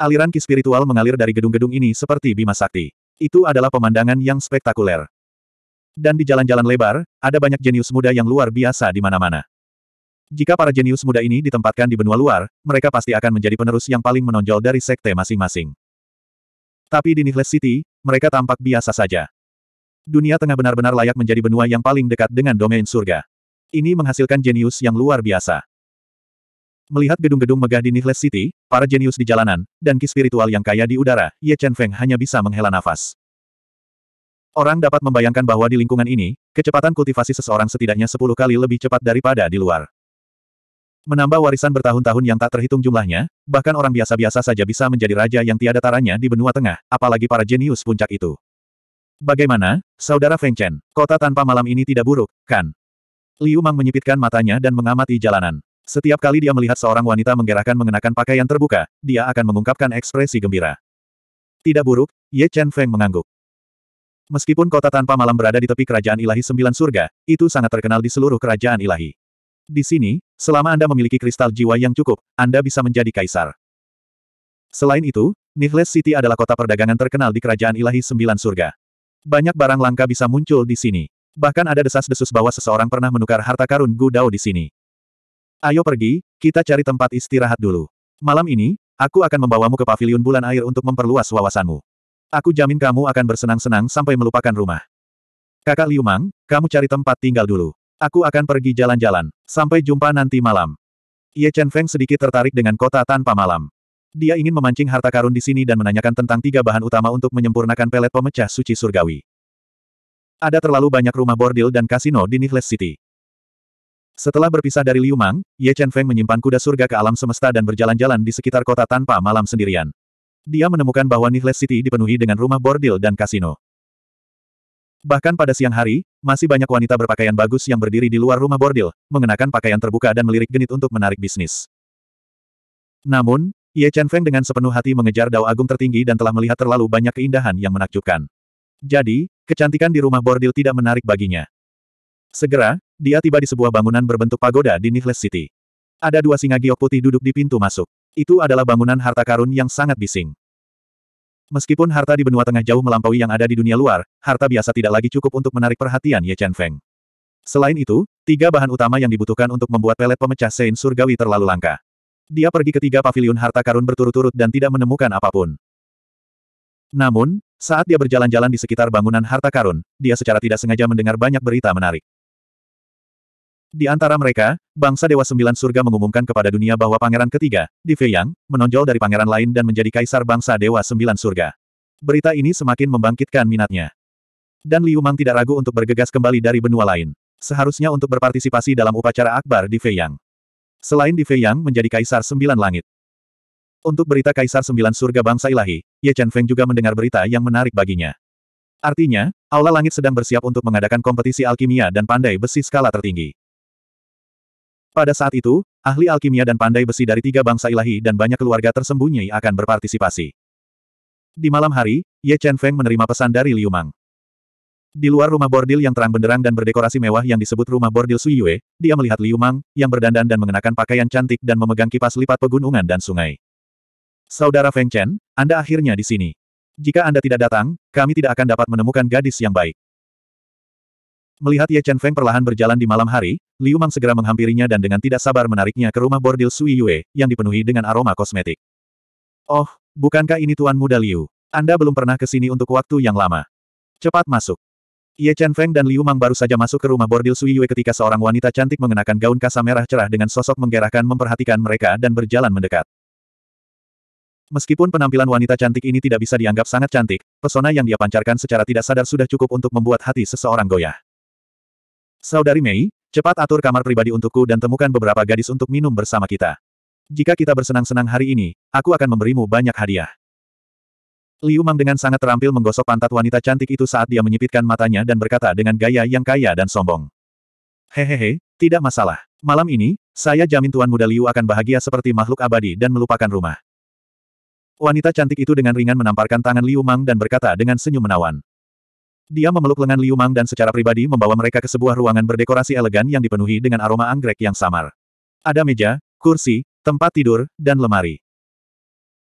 Aliran ki spiritual mengalir dari gedung-gedung ini seperti bima sakti. Itu adalah pemandangan yang spektakuler. Dan di jalan-jalan lebar, ada banyak jenius muda yang luar biasa di mana-mana. Jika para jenius muda ini ditempatkan di benua luar, mereka pasti akan menjadi penerus yang paling menonjol dari sekte masing-masing. Tapi di Nihles City, mereka tampak biasa saja. Dunia tengah benar-benar layak menjadi benua yang paling dekat dengan domain surga. Ini menghasilkan jenius yang luar biasa. Melihat gedung-gedung megah di Nihles City, para jenius di jalanan, dan ki spiritual yang kaya di udara, Ye Chen Feng hanya bisa menghela nafas. Orang dapat membayangkan bahwa di lingkungan ini, kecepatan kultivasi seseorang setidaknya 10 kali lebih cepat daripada di luar. Menambah warisan bertahun-tahun yang tak terhitung jumlahnya, bahkan orang biasa-biasa saja bisa menjadi raja yang tiada taranya di benua tengah, apalagi para jenius puncak itu. Bagaimana, Saudara Feng Chen, kota tanpa malam ini tidak buruk, kan? Liu Mang menyipitkan matanya dan mengamati jalanan. Setiap kali dia melihat seorang wanita menggerakkan mengenakan pakaian terbuka, dia akan mengungkapkan ekspresi gembira. Tidak buruk, Ye Chen Feng mengangguk. Meskipun kota tanpa malam berada di tepi kerajaan ilahi sembilan surga, itu sangat terkenal di seluruh kerajaan ilahi. Di sini, selama Anda memiliki kristal jiwa yang cukup, Anda bisa menjadi kaisar. Selain itu, Nihles City adalah kota perdagangan terkenal di kerajaan ilahi sembilan surga. Banyak barang langka bisa muncul di sini. Bahkan ada desas-desus bahwa seseorang pernah menukar harta karun Gu Dao di sini. Ayo pergi, kita cari tempat istirahat dulu. Malam ini, aku akan membawamu ke pavilion bulan air untuk memperluas wawasanmu. Aku jamin kamu akan bersenang-senang sampai melupakan rumah. Kakak Liu Mang, kamu cari tempat tinggal dulu. Aku akan pergi jalan-jalan. Sampai jumpa nanti malam. Ye Chen Feng sedikit tertarik dengan kota tanpa malam. Dia ingin memancing harta karun di sini dan menanyakan tentang tiga bahan utama untuk menyempurnakan pelet pemecah suci surgawi. Ada terlalu banyak rumah bordil dan kasino di Nihles City. Setelah berpisah dari Liu Mang, Ye Chen Feng menyimpan kuda surga ke alam semesta dan berjalan-jalan di sekitar kota tanpa malam sendirian. Dia menemukan bahwa Nihles City dipenuhi dengan rumah bordil dan kasino. Bahkan pada siang hari, masih banyak wanita berpakaian bagus yang berdiri di luar rumah bordil, mengenakan pakaian terbuka dan melirik genit untuk menarik bisnis. Namun, Ye Chen Feng dengan sepenuh hati mengejar dao agung tertinggi dan telah melihat terlalu banyak keindahan yang menakjubkan. Jadi, kecantikan di rumah bordil tidak menarik baginya. Segera, dia tiba di sebuah bangunan berbentuk pagoda di Nihles City. Ada dua singa giok putih duduk di pintu masuk. Itu adalah bangunan harta karun yang sangat bising. Meskipun harta di benua tengah jauh melampaui yang ada di dunia luar, harta biasa tidak lagi cukup untuk menarik perhatian Ye Chen Feng. Selain itu, tiga bahan utama yang dibutuhkan untuk membuat pelet pemecah sein surgawi terlalu langka. Dia pergi ke tiga pavilion harta karun berturut-turut dan tidak menemukan apapun. Namun, saat dia berjalan-jalan di sekitar bangunan harta karun, dia secara tidak sengaja mendengar banyak berita menarik. Di antara mereka, bangsa Dewa Sembilan Surga mengumumkan kepada dunia bahwa pangeran ketiga, Di Feiyang, menonjol dari pangeran lain dan menjadi kaisar bangsa Dewa Sembilan Surga. Berita ini semakin membangkitkan minatnya. Dan Liu Mang tidak ragu untuk bergegas kembali dari benua lain. Seharusnya untuk berpartisipasi dalam upacara akbar di Feiyang. Selain di Feiyang menjadi kaisar Sembilan Langit. Untuk berita kaisar Sembilan Surga Bangsa Ilahi, Ye Chen Feng juga mendengar berita yang menarik baginya. Artinya, Aula Langit sedang bersiap untuk mengadakan kompetisi alkimia dan pandai besi skala tertinggi. Pada saat itu, ahli alkimia dan pandai besi dari tiga bangsa ilahi dan banyak keluarga tersembunyi akan berpartisipasi. Di malam hari, Ye Chen Feng menerima pesan dari Liu Mang. Di luar rumah bordil yang terang benderang dan berdekorasi mewah yang disebut rumah bordil Sui Yue, dia melihat Liu Mang, yang berdandan dan mengenakan pakaian cantik dan memegang kipas lipat pegunungan dan sungai. Saudara Feng Chen, Anda akhirnya di sini. Jika Anda tidak datang, kami tidak akan dapat menemukan gadis yang baik. Melihat Ye Chen Feng perlahan berjalan di malam hari, Liu Mang segera menghampirinya dan dengan tidak sabar menariknya ke rumah bordil Sui Yue, yang dipenuhi dengan aroma kosmetik. Oh, bukankah ini tuan muda Liu? Anda belum pernah ke sini untuk waktu yang lama. Cepat masuk. Ye Chen Feng dan Liu Mang baru saja masuk ke rumah bordil Sui Yue ketika seorang wanita cantik mengenakan gaun kasa merah cerah dengan sosok menggerakkan memperhatikan mereka dan berjalan mendekat. Meskipun penampilan wanita cantik ini tidak bisa dianggap sangat cantik, pesona yang dia pancarkan secara tidak sadar sudah cukup untuk membuat hati seseorang goyah. Saudari Mei, cepat atur kamar pribadi untukku dan temukan beberapa gadis untuk minum bersama kita. Jika kita bersenang-senang hari ini, aku akan memberimu banyak hadiah. Liu Mang dengan sangat terampil menggosok pantat wanita cantik itu saat dia menyipitkan matanya dan berkata dengan gaya yang kaya dan sombong. Hehehe, tidak masalah. Malam ini, saya jamin Tuan Muda Liu akan bahagia seperti makhluk abadi dan melupakan rumah. Wanita cantik itu dengan ringan menamparkan tangan Liu Mang dan berkata dengan senyum menawan. Dia memeluk lengan Liu Mang dan secara pribadi membawa mereka ke sebuah ruangan berdekorasi elegan yang dipenuhi dengan aroma anggrek yang samar. Ada meja, kursi, tempat tidur, dan lemari.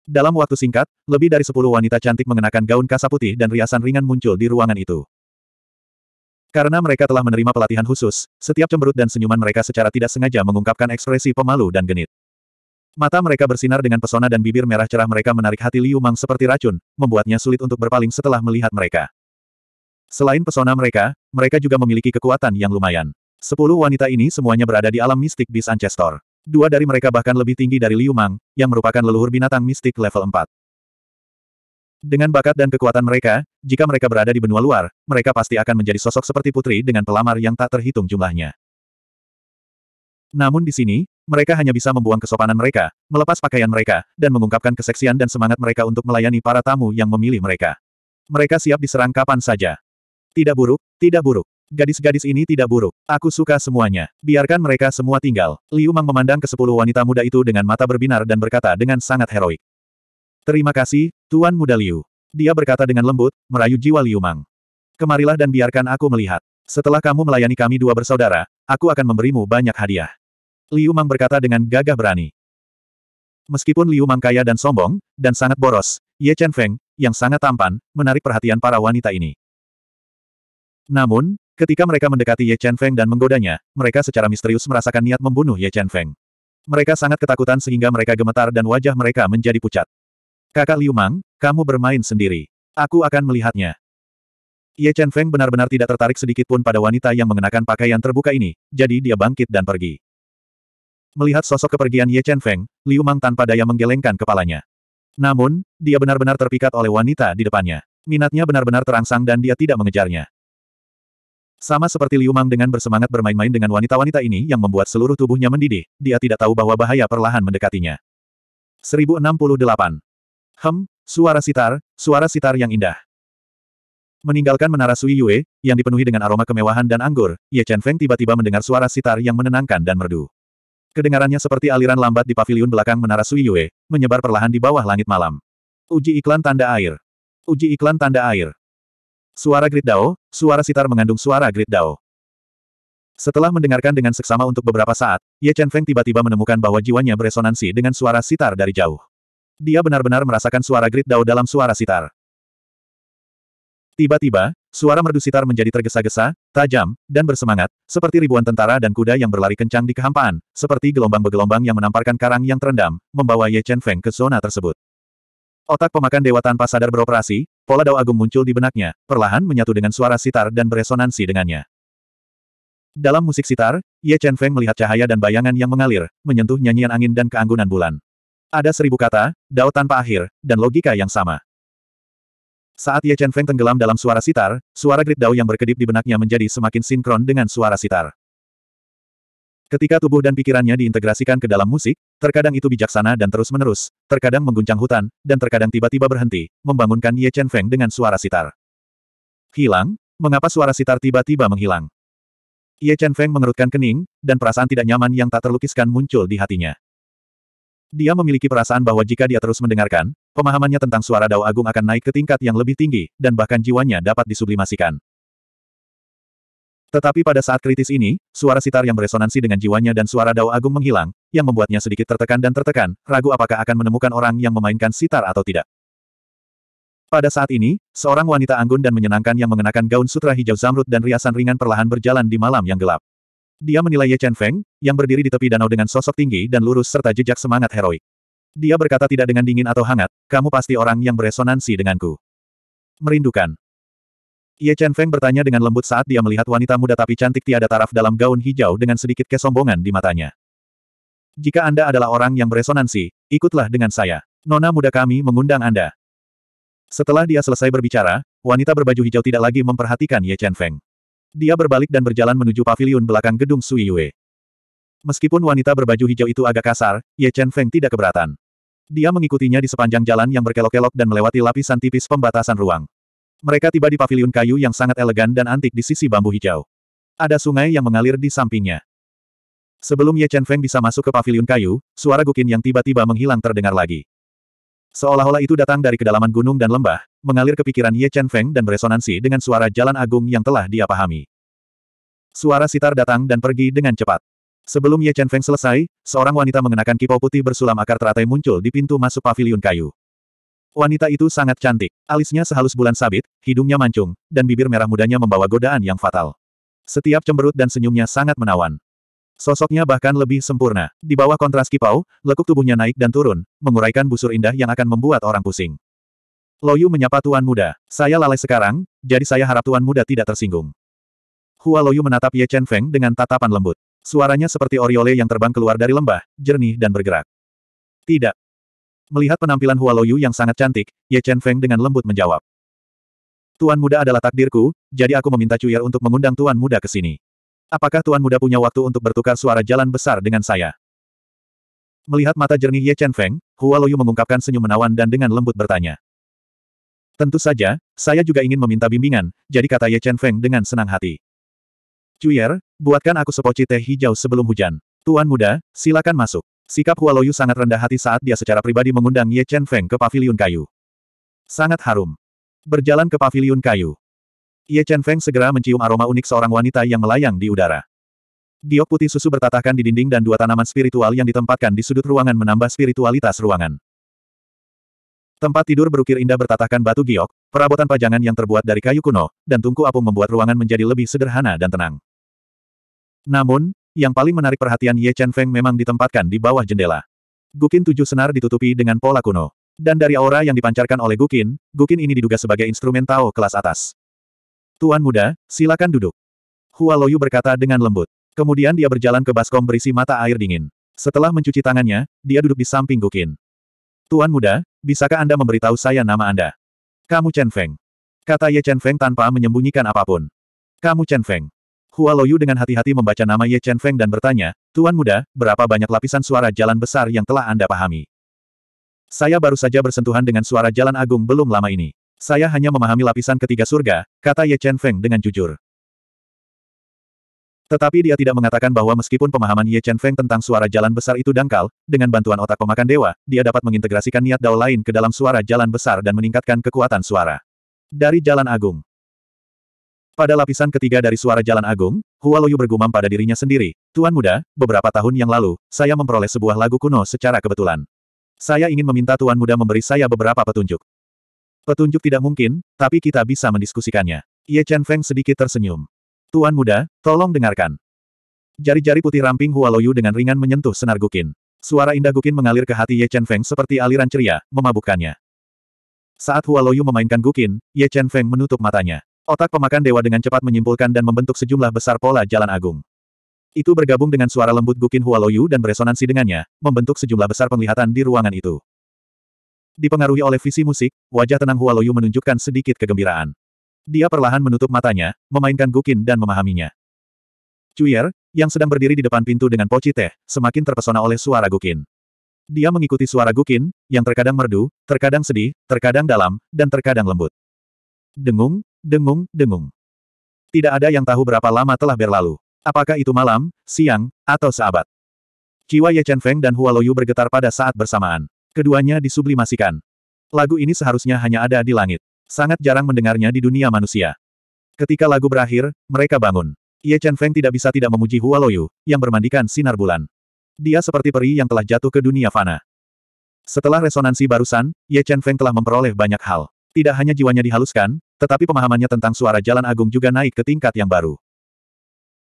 Dalam waktu singkat, lebih dari sepuluh wanita cantik mengenakan gaun kasa putih dan riasan ringan muncul di ruangan itu. Karena mereka telah menerima pelatihan khusus, setiap cemberut dan senyuman mereka secara tidak sengaja mengungkapkan ekspresi pemalu dan genit. Mata mereka bersinar dengan pesona dan bibir merah cerah mereka menarik hati Liu Mang seperti racun, membuatnya sulit untuk berpaling setelah melihat mereka. Selain pesona mereka, mereka juga memiliki kekuatan yang lumayan. Sepuluh wanita ini semuanya berada di alam mistik bis Ancestor. Dua dari mereka bahkan lebih tinggi dari Liu Mang, yang merupakan leluhur binatang mistik level 4. Dengan bakat dan kekuatan mereka, jika mereka berada di benua luar, mereka pasti akan menjadi sosok seperti putri dengan pelamar yang tak terhitung jumlahnya. Namun di sini, mereka hanya bisa membuang kesopanan mereka, melepas pakaian mereka, dan mengungkapkan keseksian dan semangat mereka untuk melayani para tamu yang memilih mereka. Mereka siap diserang kapan saja. Tidak buruk, tidak buruk. Gadis-gadis ini tidak buruk. Aku suka semuanya. Biarkan mereka semua tinggal. Liu Mang memandang ke sepuluh wanita muda itu dengan mata berbinar dan berkata dengan sangat heroik. Terima kasih, Tuan Muda Liu. Dia berkata dengan lembut, merayu jiwa Liu Mang. Kemarilah dan biarkan aku melihat. Setelah kamu melayani kami dua bersaudara, aku akan memberimu banyak hadiah. Liu Mang berkata dengan gagah berani. Meskipun Liu Mang kaya dan sombong, dan sangat boros, Ye Chen Feng, yang sangat tampan, menarik perhatian para wanita ini. Namun, ketika mereka mendekati Ye Chen Feng dan menggodanya, mereka secara misterius merasakan niat membunuh Ye Chen Feng. Mereka sangat ketakutan sehingga mereka gemetar dan wajah mereka menjadi pucat. Kakak Liu Mang, kamu bermain sendiri. Aku akan melihatnya. Ye Chen Feng benar-benar tidak tertarik sedikitpun pada wanita yang mengenakan pakaian terbuka ini, jadi dia bangkit dan pergi. Melihat sosok kepergian Ye Chen Feng, Liu Mang tanpa daya menggelengkan kepalanya. Namun, dia benar-benar terpikat oleh wanita di depannya. Minatnya benar-benar terangsang dan dia tidak mengejarnya. Sama seperti Liu Mang dengan bersemangat bermain-main dengan wanita-wanita ini yang membuat seluruh tubuhnya mendidih, dia tidak tahu bahwa bahaya perlahan mendekatinya. 1068. Hem, suara sitar, suara sitar yang indah. Meninggalkan menara Sui Yue, yang dipenuhi dengan aroma kemewahan dan anggur, Ye Chen Feng tiba-tiba mendengar suara sitar yang menenangkan dan merdu. Kedengarannya seperti aliran lambat di pavilion belakang menara Sui Yue, menyebar perlahan di bawah langit malam. Uji iklan tanda air. Uji iklan tanda air. Suara Grid Dao, suara sitar mengandung suara Grid Dao. Setelah mendengarkan dengan seksama untuk beberapa saat, Ye Chen Feng tiba-tiba menemukan bahwa jiwanya beresonansi dengan suara sitar dari jauh. Dia benar-benar merasakan suara Grid Dao dalam suara sitar. Tiba-tiba, suara merdu sitar menjadi tergesa-gesa, tajam, dan bersemangat, seperti ribuan tentara dan kuda yang berlari kencang di kehampaan, seperti gelombang gelombang yang menamparkan karang yang terendam, membawa Ye Chen Feng ke zona tersebut. Otak pemakan dewa tanpa sadar beroperasi, pola dao agung muncul di benaknya, perlahan menyatu dengan suara sitar dan beresonansi dengannya. Dalam musik sitar, Ye Chen Feng melihat cahaya dan bayangan yang mengalir, menyentuh nyanyian angin dan keanggunan bulan. Ada seribu kata, dao tanpa akhir, dan logika yang sama. Saat Ye Chen Feng tenggelam dalam suara sitar, suara grid dao yang berkedip di benaknya menjadi semakin sinkron dengan suara sitar. Ketika tubuh dan pikirannya diintegrasikan ke dalam musik, Terkadang itu bijaksana dan terus-menerus, terkadang mengguncang hutan, dan terkadang tiba-tiba berhenti, membangunkan Ye Chen Feng dengan suara sitar. Hilang? Mengapa suara sitar tiba-tiba menghilang? Ye Chen Feng mengerutkan kening, dan perasaan tidak nyaman yang tak terlukiskan muncul di hatinya. Dia memiliki perasaan bahwa jika dia terus mendengarkan, pemahamannya tentang suara Dao Agung akan naik ke tingkat yang lebih tinggi, dan bahkan jiwanya dapat disublimasikan. Tetapi pada saat kritis ini, suara sitar yang beresonansi dengan jiwanya dan suara dao agung menghilang, yang membuatnya sedikit tertekan dan tertekan, ragu apakah akan menemukan orang yang memainkan sitar atau tidak. Pada saat ini, seorang wanita anggun dan menyenangkan yang mengenakan gaun sutra hijau zamrud dan riasan ringan perlahan berjalan di malam yang gelap. Dia menilai Ye Chen Feng, yang berdiri di tepi danau dengan sosok tinggi dan lurus serta jejak semangat heroik. Dia berkata tidak dengan dingin atau hangat, kamu pasti orang yang beresonansi denganku. Merindukan. Ye Chen Feng bertanya dengan lembut saat dia melihat wanita muda tapi cantik tiada taraf dalam gaun hijau dengan sedikit kesombongan di matanya. Jika Anda adalah orang yang beresonansi, ikutlah dengan saya. Nona muda kami mengundang Anda. Setelah dia selesai berbicara, wanita berbaju hijau tidak lagi memperhatikan Ye Chen Feng. Dia berbalik dan berjalan menuju pavilion belakang gedung Sui Yue. Meskipun wanita berbaju hijau itu agak kasar, Ye Chen Feng tidak keberatan. Dia mengikutinya di sepanjang jalan yang berkelok-kelok dan melewati lapisan tipis pembatasan ruang. Mereka tiba di paviliun kayu yang sangat elegan dan antik di sisi bambu hijau. Ada sungai yang mengalir di sampingnya. Sebelum Ye Chen Feng bisa masuk ke paviliun kayu, suara Gukin yang tiba-tiba menghilang terdengar lagi. Seolah-olah itu datang dari kedalaman gunung dan lembah, mengalir ke pikiran Ye Chen Feng dan beresonansi dengan suara jalan agung yang telah dia pahami. Suara sitar datang dan pergi dengan cepat. Sebelum Ye Chen Feng selesai, seorang wanita mengenakan kipau putih bersulam akar teratai muncul di pintu masuk paviliun kayu. Wanita itu sangat cantik. Alisnya sehalus bulan sabit, hidungnya mancung, dan bibir merah mudanya membawa godaan yang fatal. Setiap cemberut dan senyumnya sangat menawan. Sosoknya bahkan lebih sempurna. Di bawah kontras kipau, lekuk tubuhnya naik dan turun, menguraikan busur indah yang akan membuat orang pusing. Loyu menyapa Tuan Muda. Saya lalai sekarang, jadi saya harap Tuan Muda tidak tersinggung. Hua Loyu menatap Ye Chen Feng dengan tatapan lembut. Suaranya seperti oriole yang terbang keluar dari lembah, jernih dan bergerak. Tidak, Melihat penampilan Hua Loyu yang sangat cantik, Ye Chen Feng dengan lembut menjawab. Tuan muda adalah takdirku, jadi aku meminta Cuyer untuk mengundang tuan muda ke sini. Apakah tuan muda punya waktu untuk bertukar suara jalan besar dengan saya? Melihat mata jernih Ye Chen Feng, Hua Loyu mengungkapkan senyum menawan dan dengan lembut bertanya. Tentu saja, saya juga ingin meminta bimbingan, jadi kata Ye Chen Feng dengan senang hati. Cuyer, buatkan aku sepoci teh hijau sebelum hujan. Tuan muda, silakan masuk. Sikap Hualoyu sangat rendah hati saat dia secara pribadi mengundang Ye Chen Feng ke paviliun kayu. Sangat harum. Berjalan ke paviliun kayu. Ye Chen Feng segera mencium aroma unik seorang wanita yang melayang di udara. Giok putih susu bertatahkan di dinding dan dua tanaman spiritual yang ditempatkan di sudut ruangan menambah spiritualitas ruangan. Tempat tidur berukir indah bertatahkan batu giok, perabotan pajangan yang terbuat dari kayu kuno, dan tungku apung membuat ruangan menjadi lebih sederhana dan tenang. Namun, yang paling menarik perhatian Ye Chen Feng memang ditempatkan di bawah jendela. Gukin tujuh senar ditutupi dengan pola kuno. Dan dari aura yang dipancarkan oleh Gukin, Gukin ini diduga sebagai instrumen Tao kelas atas. Tuan muda, silakan duduk. Hua Loyu berkata dengan lembut. Kemudian dia berjalan ke baskom berisi mata air dingin. Setelah mencuci tangannya, dia duduk di samping Gukin. Tuan muda, bisakah Anda memberitahu saya nama Anda? Kamu Chen Feng. Kata Ye Chen Feng tanpa menyembunyikan apapun. Kamu Chen Feng. Hua Loyu dengan hati-hati membaca nama Ye Chen Feng dan bertanya, Tuan Muda, berapa banyak lapisan suara jalan besar yang telah Anda pahami? Saya baru saja bersentuhan dengan suara jalan agung belum lama ini. Saya hanya memahami lapisan ketiga surga, kata Ye Chen Feng dengan jujur. Tetapi dia tidak mengatakan bahwa meskipun pemahaman Ye Chen Feng tentang suara jalan besar itu dangkal, dengan bantuan otak pemakan dewa, dia dapat mengintegrasikan niat dao lain ke dalam suara jalan besar dan meningkatkan kekuatan suara. Dari jalan agung, pada lapisan ketiga dari suara jalan agung, Hualoyu bergumam pada dirinya sendiri, Tuan Muda, beberapa tahun yang lalu, saya memperoleh sebuah lagu kuno secara kebetulan. Saya ingin meminta Tuan Muda memberi saya beberapa petunjuk. Petunjuk tidak mungkin, tapi kita bisa mendiskusikannya. Ye Chen Feng sedikit tersenyum. Tuan Muda, tolong dengarkan. Jari-jari putih ramping Hualoyu dengan ringan menyentuh senar Gukin. Suara indah Gukin mengalir ke hati Ye Chen Feng seperti aliran ceria, memabukkannya. Saat Hualoyu memainkan Gukin, Ye Chen Feng menutup matanya. Otak pemakan dewa dengan cepat menyimpulkan dan membentuk sejumlah besar pola jalan agung. Itu bergabung dengan suara lembut Gukin Hualoyu dan beresonansi dengannya, membentuk sejumlah besar penglihatan di ruangan itu. Dipengaruhi oleh visi musik, wajah tenang Hualoyu menunjukkan sedikit kegembiraan. Dia perlahan menutup matanya, memainkan Gukin dan memahaminya. Cuyer, yang sedang berdiri di depan pintu dengan poci teh, semakin terpesona oleh suara Gukin. Dia mengikuti suara Gukin, yang terkadang merdu, terkadang sedih, terkadang dalam, dan terkadang lembut. Dengung, Dengung, dengung. Tidak ada yang tahu berapa lama telah berlalu. Apakah itu malam, siang, atau seabad? Jiwa Ye Chen Feng dan Hua Loyu bergetar pada saat bersamaan. Keduanya disublimasikan. Lagu ini seharusnya hanya ada di langit. Sangat jarang mendengarnya di dunia manusia. Ketika lagu berakhir, mereka bangun. Ye Chen Feng tidak bisa tidak memuji Hua Loyu, yang bermandikan sinar bulan. Dia seperti peri yang telah jatuh ke dunia fana. Setelah resonansi barusan, Ye Chen Feng telah memperoleh banyak hal. Tidak hanya jiwanya dihaluskan, tetapi pemahamannya tentang suara jalan agung juga naik ke tingkat yang baru.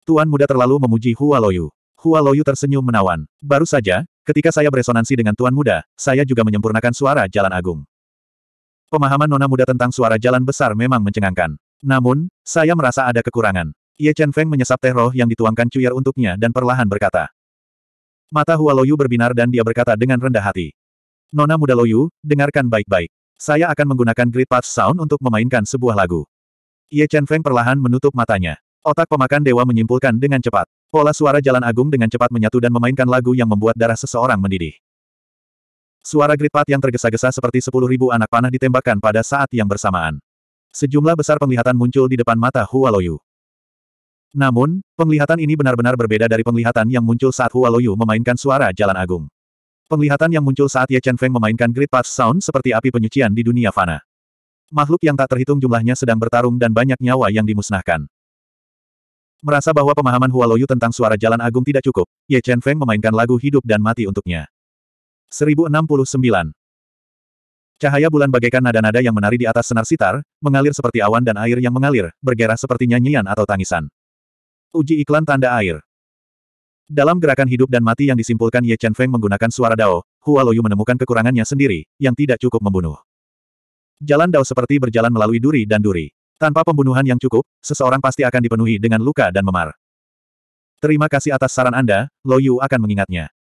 Tuan muda terlalu memuji Hua Loyu. Hua Loyu tersenyum menawan. Baru saja, ketika saya beresonansi dengan tuan muda, saya juga menyempurnakan suara jalan agung. Pemahaman nona muda tentang suara jalan besar memang mencengangkan. Namun, saya merasa ada kekurangan. Ye Chen Feng menyesap teh roh yang dituangkan cuyar untuknya dan perlahan berkata. Mata Hua Loyu berbinar dan dia berkata dengan rendah hati. Nona muda Loyu, dengarkan baik-baik. Saya akan menggunakan Great Path Sound untuk memainkan sebuah lagu. Ye Chen Feng perlahan menutup matanya. Otak pemakan dewa menyimpulkan dengan cepat. Pola suara jalan agung dengan cepat menyatu dan memainkan lagu yang membuat darah seseorang mendidih. Suara Great Path yang tergesa-gesa seperti sepuluh ribu anak panah ditembakkan pada saat yang bersamaan. Sejumlah besar penglihatan muncul di depan mata Hua Loyu. Namun, penglihatan ini benar-benar berbeda dari penglihatan yang muncul saat Hua Loyu memainkan suara jalan agung. Penglihatan yang muncul saat Ye Chen Feng memainkan Great Path Sound seperti api penyucian di dunia fana. Makhluk yang tak terhitung jumlahnya sedang bertarung dan banyak nyawa yang dimusnahkan. Merasa bahwa pemahaman Hua Loyu tentang suara jalan agung tidak cukup, Ye Chen Feng memainkan lagu hidup dan mati untuknya. 1069 Cahaya bulan bagaikan nada-nada yang menari di atas senar sitar, mengalir seperti awan dan air yang mengalir, bergerak seperti nyanyian atau tangisan. Uji iklan tanda air. Dalam gerakan hidup dan mati yang disimpulkan Ye Chen Feng menggunakan suara Dao, Hua Loyu menemukan kekurangannya sendiri, yang tidak cukup membunuh. Jalan Dao seperti berjalan melalui duri dan duri. Tanpa pembunuhan yang cukup, seseorang pasti akan dipenuhi dengan luka dan memar. Terima kasih atas saran Anda, Loyu akan mengingatnya.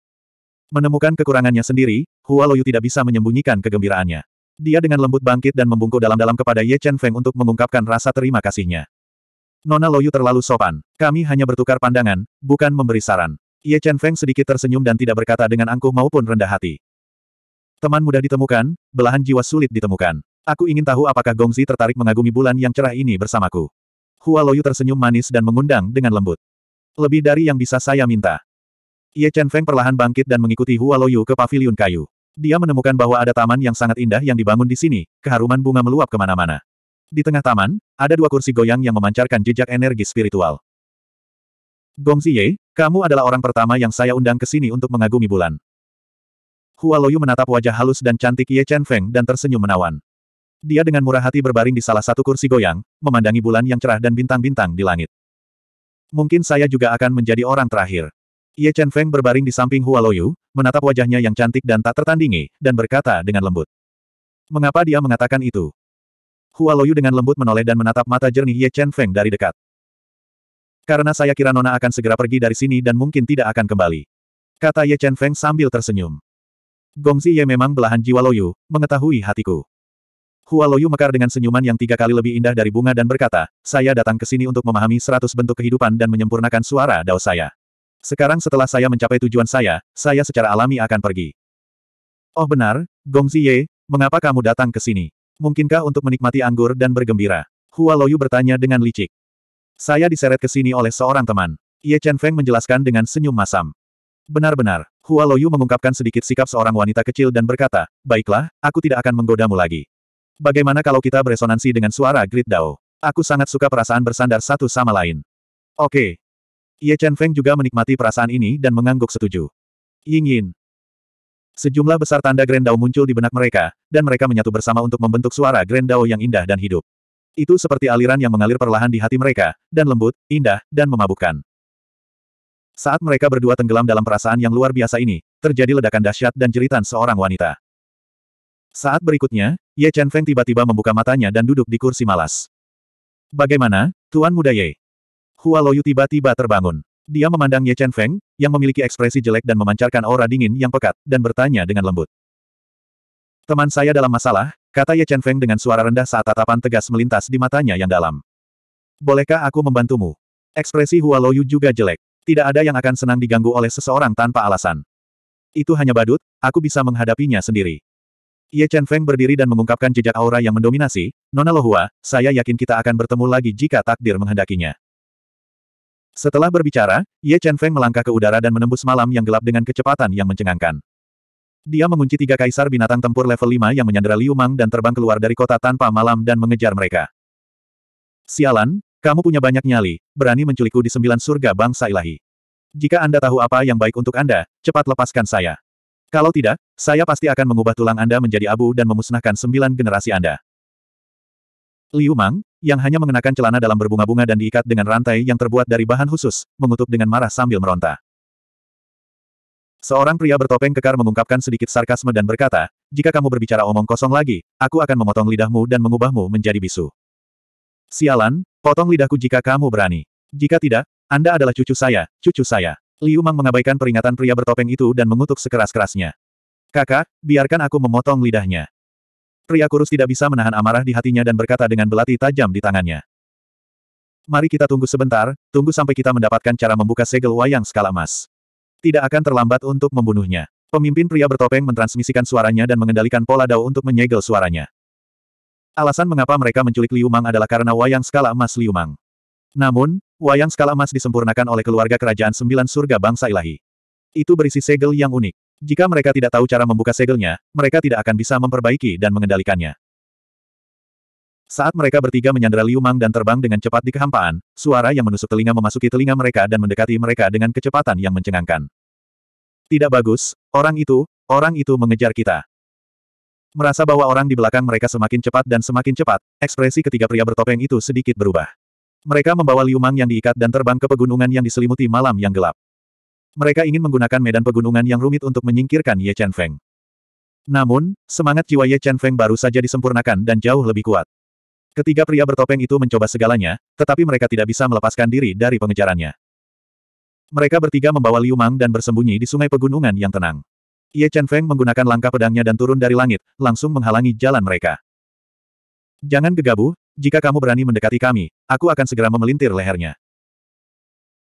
Menemukan kekurangannya sendiri, Hua Loyu tidak bisa menyembunyikan kegembiraannya. Dia dengan lembut bangkit dan membungkuk dalam-dalam kepada Ye Chen Feng untuk mengungkapkan rasa terima kasihnya. Nona Loyu terlalu sopan. Kami hanya bertukar pandangan, bukan memberi saran. Ye Chen Feng sedikit tersenyum dan tidak berkata dengan angkuh maupun rendah hati. Teman mudah ditemukan, belahan jiwa sulit ditemukan. Aku ingin tahu apakah Gongzi tertarik mengagumi bulan yang cerah ini bersamaku. Hua Loyu tersenyum manis dan mengundang dengan lembut. Lebih dari yang bisa saya minta. Ye Chen Feng perlahan bangkit dan mengikuti Hua Loyu ke paviliun kayu. Dia menemukan bahwa ada taman yang sangat indah yang dibangun di sini, keharuman bunga meluap kemana-mana. Di tengah taman, ada dua kursi goyang yang memancarkan jejak energi spiritual. Gong Ziye, kamu adalah orang pertama yang saya undang ke sini untuk mengagumi bulan. Hua Loyu menatap wajah halus dan cantik Ye Chen Feng dan tersenyum menawan. Dia dengan murah hati berbaring di salah satu kursi goyang, memandangi bulan yang cerah dan bintang-bintang di langit. Mungkin saya juga akan menjadi orang terakhir. Ye Chen Feng berbaring di samping Hua Loyu, menatap wajahnya yang cantik dan tak tertandingi, dan berkata dengan lembut. Mengapa dia mengatakan itu? Hua Loyu dengan lembut menoleh dan menatap mata jernih Ye Chen Feng dari dekat. Karena saya kira Nona akan segera pergi dari sini dan mungkin tidak akan kembali. Kata Ye Chen Feng sambil tersenyum. Gongzi Ye memang belahan jiwa Loyu, mengetahui hatiku. Hua Loyu mekar dengan senyuman yang tiga kali lebih indah dari bunga dan berkata, saya datang ke sini untuk memahami seratus bentuk kehidupan dan menyempurnakan suara dao saya. Sekarang setelah saya mencapai tujuan saya, saya secara alami akan pergi. Oh benar, Gongzi Ye, mengapa kamu datang ke sini? Mungkinkah untuk menikmati anggur dan bergembira? Hua Loyu bertanya dengan licik. Saya diseret ke sini oleh seorang teman. Ye Chen Feng menjelaskan dengan senyum masam. Benar-benar, Hua Loyu mengungkapkan sedikit sikap seorang wanita kecil dan berkata, Baiklah, aku tidak akan menggodamu lagi. Bagaimana kalau kita beresonansi dengan suara Grid Dao? Aku sangat suka perasaan bersandar satu sama lain. Oke. Ye Chen Feng juga menikmati perasaan ini dan mengangguk setuju. Ying Yin, Sejumlah besar tanda Grendau muncul di benak mereka, dan mereka menyatu bersama untuk membentuk suara Grendau yang indah dan hidup. Itu seperti aliran yang mengalir perlahan di hati mereka, dan lembut, indah, dan memabukkan. Saat mereka berdua tenggelam dalam perasaan yang luar biasa ini, terjadi ledakan dahsyat dan jeritan seorang wanita. Saat berikutnya, Ye Chen Feng tiba-tiba membuka matanya dan duduk di kursi malas. Bagaimana, Tuan Muda Ye? Hua Loyu tiba-tiba terbangun. Dia memandang Ye Chen Feng, yang memiliki ekspresi jelek dan memancarkan aura dingin yang pekat, dan bertanya dengan lembut. Teman saya dalam masalah, kata Ye Chen Feng dengan suara rendah saat tatapan tegas melintas di matanya yang dalam. Bolehkah aku membantumu? Ekspresi Hua Yu juga jelek. Tidak ada yang akan senang diganggu oleh seseorang tanpa alasan. Itu hanya badut, aku bisa menghadapinya sendiri. Ye Chen Feng berdiri dan mengungkapkan jejak aura yang mendominasi, Nona Lohua, saya yakin kita akan bertemu lagi jika takdir menghendakinya. Setelah berbicara, Ye Chen Feng melangkah ke udara dan menembus malam yang gelap dengan kecepatan yang mencengangkan. Dia mengunci tiga kaisar binatang tempur level 5 yang menyandera Liu Mang dan terbang keluar dari kota tanpa malam dan mengejar mereka. Sialan, kamu punya banyak nyali, berani menculikku di sembilan surga bangsa ilahi. Jika Anda tahu apa yang baik untuk Anda, cepat lepaskan saya. Kalau tidak, saya pasti akan mengubah tulang Anda menjadi abu dan memusnahkan sembilan generasi Anda. Liu Mang, yang hanya mengenakan celana dalam berbunga-bunga dan diikat dengan rantai yang terbuat dari bahan khusus, mengutuk dengan marah sambil meronta. Seorang pria bertopeng kekar mengungkapkan sedikit sarkasme dan berkata, jika kamu berbicara omong kosong lagi, aku akan memotong lidahmu dan mengubahmu menjadi bisu. Sialan, potong lidahku jika kamu berani. Jika tidak, Anda adalah cucu saya, cucu saya. Liu Mang mengabaikan peringatan pria bertopeng itu dan mengutuk sekeras-kerasnya. Kakak, biarkan aku memotong lidahnya. Pria kurus tidak bisa menahan amarah di hatinya dan berkata dengan belati tajam di tangannya. Mari kita tunggu sebentar, tunggu sampai kita mendapatkan cara membuka segel wayang skala emas. Tidak akan terlambat untuk membunuhnya. Pemimpin pria bertopeng mentransmisikan suaranya dan mengendalikan pola dao untuk menyegel suaranya. Alasan mengapa mereka menculik Liu Mang adalah karena wayang skala emas Liumang. Namun, wayang skala emas disempurnakan oleh keluarga kerajaan sembilan surga bangsa ilahi. Itu berisi segel yang unik. Jika mereka tidak tahu cara membuka segelnya, mereka tidak akan bisa memperbaiki dan mengendalikannya. Saat mereka bertiga menyandera Liu Mang dan terbang dengan cepat di kehampaan, suara yang menusuk telinga memasuki telinga mereka dan mendekati mereka dengan kecepatan yang mencengangkan. Tidak bagus, orang itu, orang itu mengejar kita. Merasa bahwa orang di belakang mereka semakin cepat dan semakin cepat, ekspresi ketiga pria bertopeng itu sedikit berubah. Mereka membawa Liu Mang yang diikat dan terbang ke pegunungan yang diselimuti malam yang gelap. Mereka ingin menggunakan medan pegunungan yang rumit untuk menyingkirkan Ye Chen Feng. Namun, semangat jiwa Ye Chen Feng baru saja disempurnakan dan jauh lebih kuat. Ketiga pria bertopeng itu mencoba segalanya, tetapi mereka tidak bisa melepaskan diri dari pengejarannya. Mereka bertiga membawa Liu Mang dan bersembunyi di sungai pegunungan yang tenang. Ye Chen Feng menggunakan langkah pedangnya dan turun dari langit, langsung menghalangi jalan mereka. Jangan gegabah, jika kamu berani mendekati kami, aku akan segera memelintir lehernya.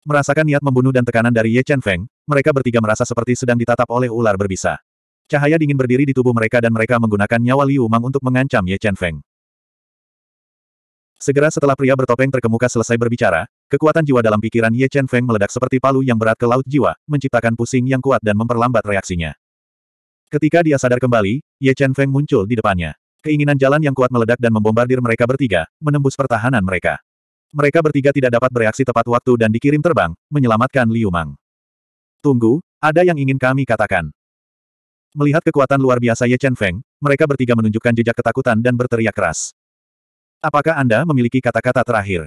Merasakan niat membunuh dan tekanan dari Ye Chen Feng, mereka bertiga merasa seperti sedang ditatap oleh ular berbisa. Cahaya dingin berdiri di tubuh mereka dan mereka menggunakan nyawa Liu Mang untuk mengancam Ye Chen Feng. Segera setelah pria bertopeng terkemuka selesai berbicara, kekuatan jiwa dalam pikiran Ye Chen Feng meledak seperti palu yang berat ke laut jiwa, menciptakan pusing yang kuat dan memperlambat reaksinya. Ketika dia sadar kembali, Ye Chen Feng muncul di depannya. Keinginan jalan yang kuat meledak dan membombardir mereka bertiga, menembus pertahanan mereka. Mereka bertiga tidak dapat bereaksi tepat waktu dan dikirim terbang, menyelamatkan Liu Mang. Tunggu, ada yang ingin kami katakan. Melihat kekuatan luar biasa Ye Chen Feng, mereka bertiga menunjukkan jejak ketakutan dan berteriak keras. Apakah Anda memiliki kata-kata terakhir?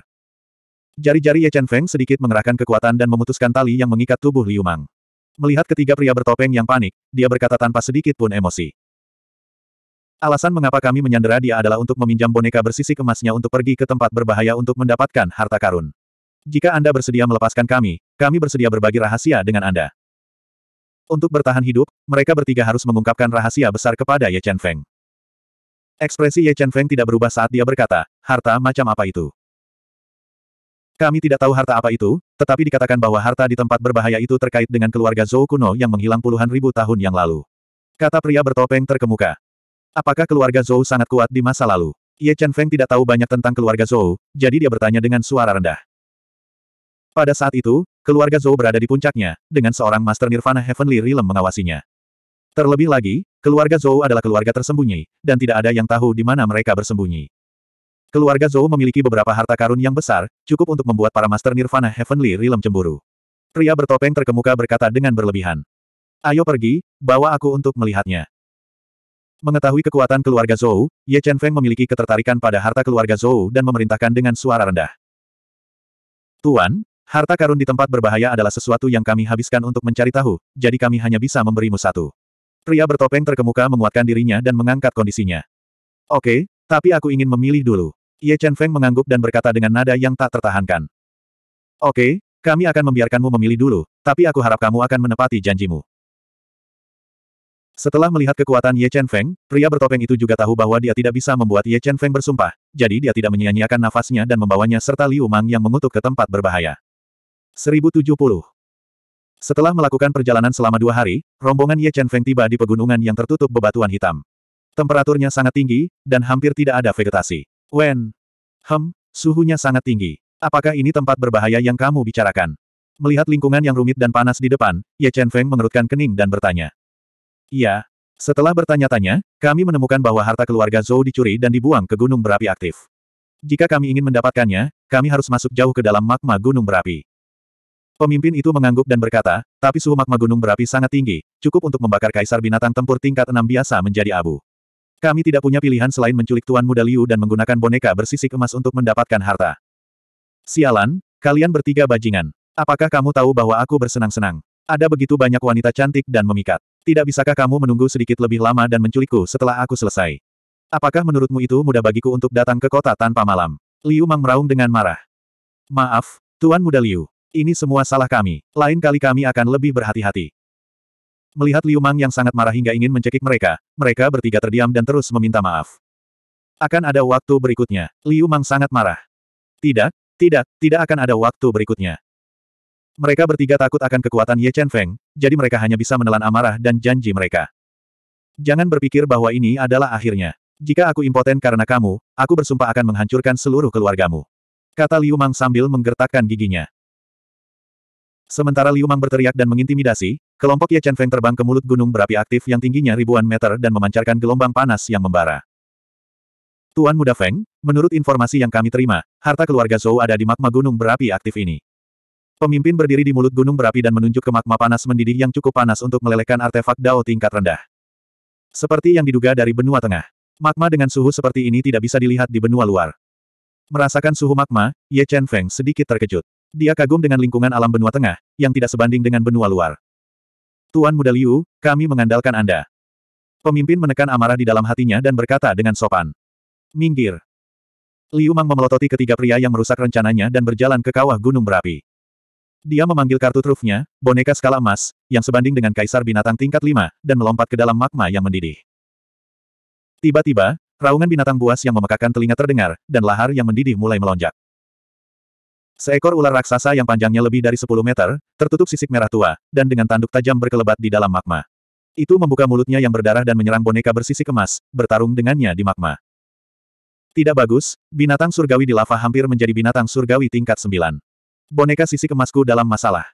Jari-jari Ye Chen Feng sedikit mengerahkan kekuatan dan memutuskan tali yang mengikat tubuh Liu Mang. Melihat ketiga pria bertopeng yang panik, dia berkata tanpa sedikit pun emosi. Alasan mengapa kami menyandera dia adalah untuk meminjam boneka bersisi kemasnya untuk pergi ke tempat berbahaya untuk mendapatkan harta karun. Jika Anda bersedia melepaskan kami, kami bersedia berbagi rahasia dengan Anda. Untuk bertahan hidup, mereka bertiga harus mengungkapkan rahasia besar kepada Ye Chen Feng. Ekspresi Ye Chen Feng tidak berubah saat dia berkata, harta macam apa itu? Kami tidak tahu harta apa itu, tetapi dikatakan bahwa harta di tempat berbahaya itu terkait dengan keluarga Zhou kuno yang menghilang puluhan ribu tahun yang lalu. Kata pria bertopeng terkemuka. Apakah keluarga Zhou sangat kuat di masa lalu? Ye Chen Feng tidak tahu banyak tentang keluarga Zhou, jadi dia bertanya dengan suara rendah. Pada saat itu, keluarga Zhou berada di puncaknya, dengan seorang Master Nirvana Heavenly Realm mengawasinya. Terlebih lagi, keluarga Zhou adalah keluarga tersembunyi, dan tidak ada yang tahu di mana mereka bersembunyi. Keluarga Zhou memiliki beberapa harta karun yang besar, cukup untuk membuat para Master Nirvana Heavenly Realm cemburu. Pria bertopeng terkemuka berkata dengan berlebihan. Ayo pergi, bawa aku untuk melihatnya. Mengetahui kekuatan keluarga Zhou, Ye Chen Feng memiliki ketertarikan pada harta keluarga Zhou dan memerintahkan dengan suara rendah. Tuan, harta karun di tempat berbahaya adalah sesuatu yang kami habiskan untuk mencari tahu, jadi kami hanya bisa memberimu satu. Pria bertopeng terkemuka menguatkan dirinya dan mengangkat kondisinya. Oke, tapi aku ingin memilih dulu. Ye Chen Feng mengangguk dan berkata dengan nada yang tak tertahankan. Oke, kami akan membiarkanmu memilih dulu, tapi aku harap kamu akan menepati janjimu. Setelah melihat kekuatan Ye Chen Feng, pria bertopeng itu juga tahu bahwa dia tidak bisa membuat Ye Chen Feng bersumpah, jadi dia tidak menyia-nyiakan nafasnya dan membawanya serta Liu Mang yang mengutuk ke tempat berbahaya. 1070 Setelah melakukan perjalanan selama dua hari, rombongan Ye Chen Feng tiba di pegunungan yang tertutup bebatuan hitam. Temperaturnya sangat tinggi, dan hampir tidak ada vegetasi. Wen. Hem, suhunya sangat tinggi. Apakah ini tempat berbahaya yang kamu bicarakan? Melihat lingkungan yang rumit dan panas di depan, Ye Chen Feng mengerutkan kening dan bertanya. Iya. Setelah bertanya-tanya, kami menemukan bahwa harta keluarga Zhou dicuri dan dibuang ke gunung berapi aktif. Jika kami ingin mendapatkannya, kami harus masuk jauh ke dalam magma gunung berapi. Pemimpin itu mengangguk dan berkata, tapi suhu magma gunung berapi sangat tinggi, cukup untuk membakar kaisar binatang tempur tingkat enam biasa menjadi abu. Kami tidak punya pilihan selain menculik Tuan Muda Liu dan menggunakan boneka bersisik emas untuk mendapatkan harta. Sialan, kalian bertiga bajingan. Apakah kamu tahu bahwa aku bersenang-senang? Ada begitu banyak wanita cantik dan memikat. Tidak bisakah kamu menunggu sedikit lebih lama dan menculikku setelah aku selesai? Apakah menurutmu itu mudah bagiku untuk datang ke kota tanpa malam? Liu Mang meraung dengan marah. Maaf, Tuan Muda Liu. Ini semua salah kami. Lain kali kami akan lebih berhati-hati. Melihat Liu Mang yang sangat marah hingga ingin mencekik mereka, mereka bertiga terdiam dan terus meminta maaf. Akan ada waktu berikutnya. Liu Mang sangat marah. Tidak, tidak, tidak akan ada waktu berikutnya. Mereka bertiga takut akan kekuatan Ye Chen Feng, jadi mereka hanya bisa menelan amarah dan janji mereka. Jangan berpikir bahwa ini adalah akhirnya. Jika aku impoten karena kamu, aku bersumpah akan menghancurkan seluruh keluargamu. Kata Liu Mang sambil menggertakkan giginya. Sementara Liu Mang berteriak dan mengintimidasi, kelompok Ye Chen Feng terbang ke mulut gunung berapi aktif yang tingginya ribuan meter dan memancarkan gelombang panas yang membara. Tuan Muda Feng, menurut informasi yang kami terima, harta keluarga Zhou ada di magma gunung berapi aktif ini. Pemimpin berdiri di mulut gunung berapi dan menunjuk ke magma panas mendidih yang cukup panas untuk melelehkan artefak Dao tingkat rendah. Seperti yang diduga dari benua tengah. Magma dengan suhu seperti ini tidak bisa dilihat di benua luar. Merasakan suhu magma, Ye Chen Feng sedikit terkejut. Dia kagum dengan lingkungan alam benua tengah, yang tidak sebanding dengan benua luar. Tuan Muda Liu, kami mengandalkan Anda. Pemimpin menekan amarah di dalam hatinya dan berkata dengan sopan. Minggir. Liu Mang memelototi ketiga pria yang merusak rencananya dan berjalan ke kawah gunung berapi. Dia memanggil kartu trufnya, boneka skala emas, yang sebanding dengan kaisar binatang tingkat 5, dan melompat ke dalam magma yang mendidih. Tiba-tiba, raungan binatang buas yang memekakan telinga terdengar, dan lahar yang mendidih mulai melonjak. Seekor ular raksasa yang panjangnya lebih dari 10 meter, tertutup sisik merah tua, dan dengan tanduk tajam berkelebat di dalam magma. Itu membuka mulutnya yang berdarah dan menyerang boneka bersisi emas, bertarung dengannya di magma. Tidak bagus, binatang surgawi di lava hampir menjadi binatang surgawi tingkat 9. Boneka sisi emasku dalam masalah.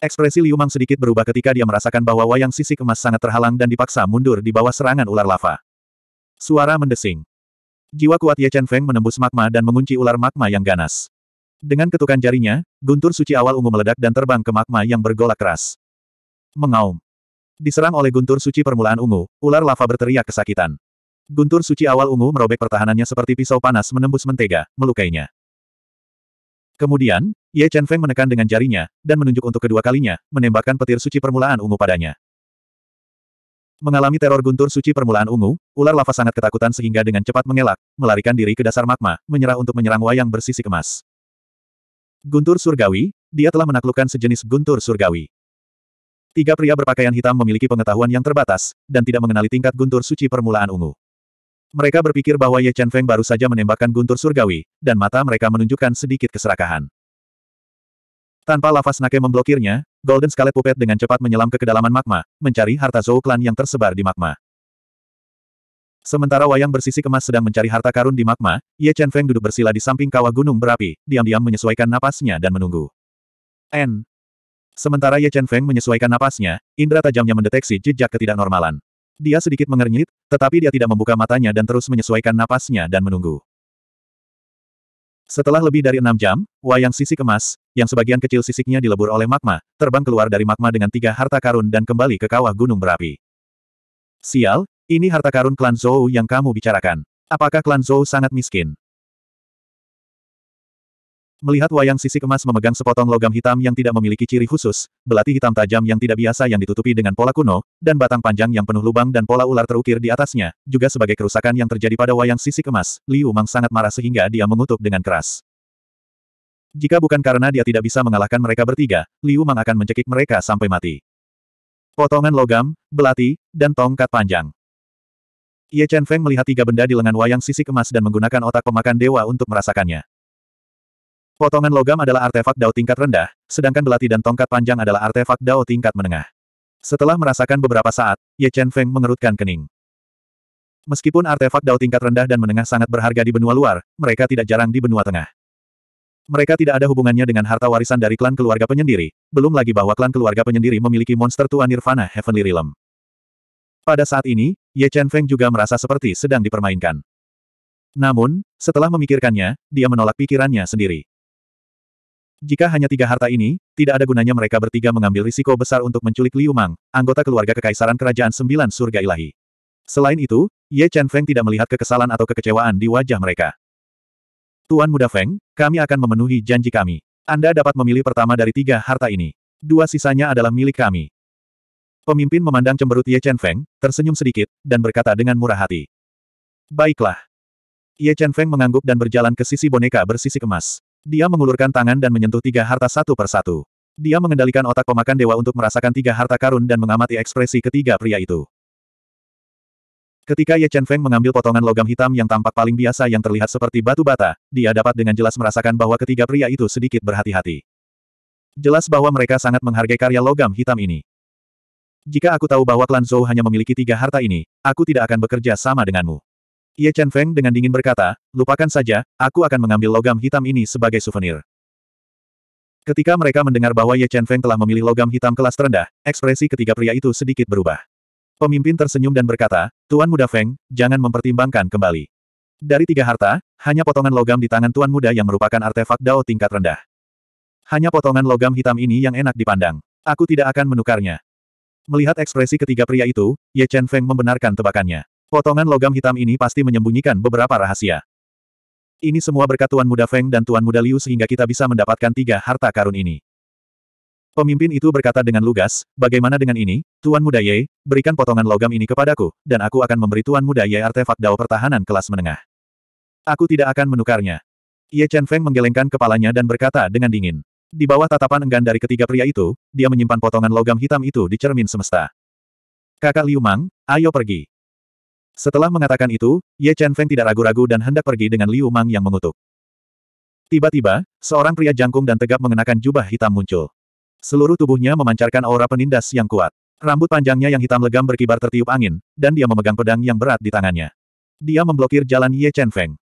Ekspresi Liu Mang sedikit berubah ketika dia merasakan bahwa wayang sisi emas sangat terhalang dan dipaksa mundur di bawah serangan ular lava. Suara mendesing. Jiwa kuat Ye Chen Feng menembus magma dan mengunci ular magma yang ganas. Dengan ketukan jarinya, guntur suci awal ungu meledak dan terbang ke magma yang bergolak keras. Mengaum. Diserang oleh guntur suci permulaan ungu, ular lava berteriak kesakitan. Guntur suci awal ungu merobek pertahanannya seperti pisau panas menembus mentega, melukainya. Kemudian, Ye Chen Feng menekan dengan jarinya, dan menunjuk untuk kedua kalinya, menembakkan petir suci permulaan ungu padanya. Mengalami teror guntur suci permulaan ungu, ular lava sangat ketakutan sehingga dengan cepat mengelak, melarikan diri ke dasar magma, menyerah untuk menyerang wayang bersisik emas. Guntur surgawi, dia telah menaklukkan sejenis guntur surgawi. Tiga pria berpakaian hitam memiliki pengetahuan yang terbatas, dan tidak mengenali tingkat guntur suci permulaan ungu. Mereka berpikir bahwa Ye Chen Feng baru saja menembakkan guntur surgawi, dan mata mereka menunjukkan sedikit keserakahan. Tanpa lafaz Nake memblokirnya, Golden Scarlet Puppet dengan cepat menyelam ke kedalaman magma, mencari harta Zhou Clan yang tersebar di magma. Sementara wayang bersisi kemas sedang mencari harta karun di magma, Ye Chen Feng duduk bersila di samping kawah gunung berapi, diam-diam menyesuaikan napasnya dan menunggu. N. Sementara Ye Chen Feng menyesuaikan napasnya, indera tajamnya mendeteksi jejak ketidaknormalan. Dia sedikit mengernyit, tetapi dia tidak membuka matanya dan terus menyesuaikan napasnya dan menunggu. Setelah lebih dari enam jam, wayang sisi kemas, yang sebagian kecil sisiknya dilebur oleh magma, terbang keluar dari magma dengan tiga harta karun dan kembali ke kawah gunung berapi. Sial, ini harta karun klan Zhou yang kamu bicarakan. Apakah klan Zhou sangat miskin? Melihat wayang sisi kemas memegang sepotong logam hitam yang tidak memiliki ciri khusus, belati hitam tajam yang tidak biasa yang ditutupi dengan pola kuno, dan batang panjang yang penuh lubang dan pola ular terukir di atasnya, juga sebagai kerusakan yang terjadi pada wayang sisi kemas, Liu Mang sangat marah sehingga dia mengutuk dengan keras. Jika bukan karena dia tidak bisa mengalahkan mereka bertiga, Liu Mang akan mencekik mereka sampai mati. Potongan logam, belati, dan tongkat panjang. Ye Chen Feng melihat tiga benda di lengan wayang sisi kemas dan menggunakan otak pemakan dewa untuk merasakannya. Potongan logam adalah artefak dao tingkat rendah, sedangkan belati dan tongkat panjang adalah artefak dao tingkat menengah. Setelah merasakan beberapa saat, Ye Chen Feng mengerutkan kening. Meskipun artefak dao tingkat rendah dan menengah sangat berharga di benua luar, mereka tidak jarang di benua tengah. Mereka tidak ada hubungannya dengan harta warisan dari klan keluarga penyendiri, belum lagi bahwa klan keluarga penyendiri memiliki monster tua Nirvana Heavenly Realm. Pada saat ini, Ye Chen Feng juga merasa seperti sedang dipermainkan. Namun, setelah memikirkannya, dia menolak pikirannya sendiri. Jika hanya tiga harta ini, tidak ada gunanya mereka bertiga mengambil risiko besar untuk menculik Liu Mang, anggota keluarga kekaisaran kerajaan sembilan surga ilahi. Selain itu, Ye Chen Feng tidak melihat kekesalan atau kekecewaan di wajah mereka. Tuan Muda Feng, kami akan memenuhi janji kami. Anda dapat memilih pertama dari tiga harta ini. Dua sisanya adalah milik kami. Pemimpin memandang cemberut Ye Chen Feng, tersenyum sedikit, dan berkata dengan murah hati. Baiklah. Ye Chen Feng mengangguk dan berjalan ke sisi boneka bersisi emas. Dia mengulurkan tangan dan menyentuh tiga harta satu persatu. Dia mengendalikan otak pemakan dewa untuk merasakan tiga harta karun dan mengamati ekspresi ketiga pria itu. Ketika Ye Chen Feng mengambil potongan logam hitam yang tampak paling biasa yang terlihat seperti batu bata, dia dapat dengan jelas merasakan bahwa ketiga pria itu sedikit berhati-hati. Jelas bahwa mereka sangat menghargai karya logam hitam ini. Jika aku tahu bahwa klan Zhou hanya memiliki tiga harta ini, aku tidak akan bekerja sama denganmu. Ye Chen Feng dengan dingin berkata, lupakan saja, aku akan mengambil logam hitam ini sebagai souvenir. Ketika mereka mendengar bahwa Ye Chen Feng telah memilih logam hitam kelas terendah, ekspresi ketiga pria itu sedikit berubah. Pemimpin tersenyum dan berkata, Tuan Muda Feng, jangan mempertimbangkan kembali. Dari tiga harta, hanya potongan logam di tangan Tuan Muda yang merupakan artefak Dao tingkat rendah. Hanya potongan logam hitam ini yang enak dipandang. Aku tidak akan menukarnya. Melihat ekspresi ketiga pria itu, Ye Chen Feng membenarkan tebakannya. Potongan logam hitam ini pasti menyembunyikan beberapa rahasia. Ini semua berkat Tuan Muda Feng dan Tuan Muda Liu sehingga kita bisa mendapatkan tiga harta karun ini. Pemimpin itu berkata dengan lugas, bagaimana dengan ini, Tuan Muda Ye, berikan potongan logam ini kepadaku, dan aku akan memberi Tuan Muda Ye artefak dao pertahanan kelas menengah. Aku tidak akan menukarnya. Ye Chen Feng menggelengkan kepalanya dan berkata dengan dingin. Di bawah tatapan enggan dari ketiga pria itu, dia menyimpan potongan logam hitam itu di cermin semesta. Kakak Liu Mang, ayo pergi. Setelah mengatakan itu, Ye Chen Feng tidak ragu-ragu dan hendak pergi dengan Liu Mang yang mengutuk. Tiba-tiba, seorang pria jangkung dan tegap mengenakan jubah hitam muncul. Seluruh tubuhnya memancarkan aura penindas yang kuat. Rambut panjangnya yang hitam legam berkibar tertiup angin, dan dia memegang pedang yang berat di tangannya. Dia memblokir jalan Ye Chen Feng.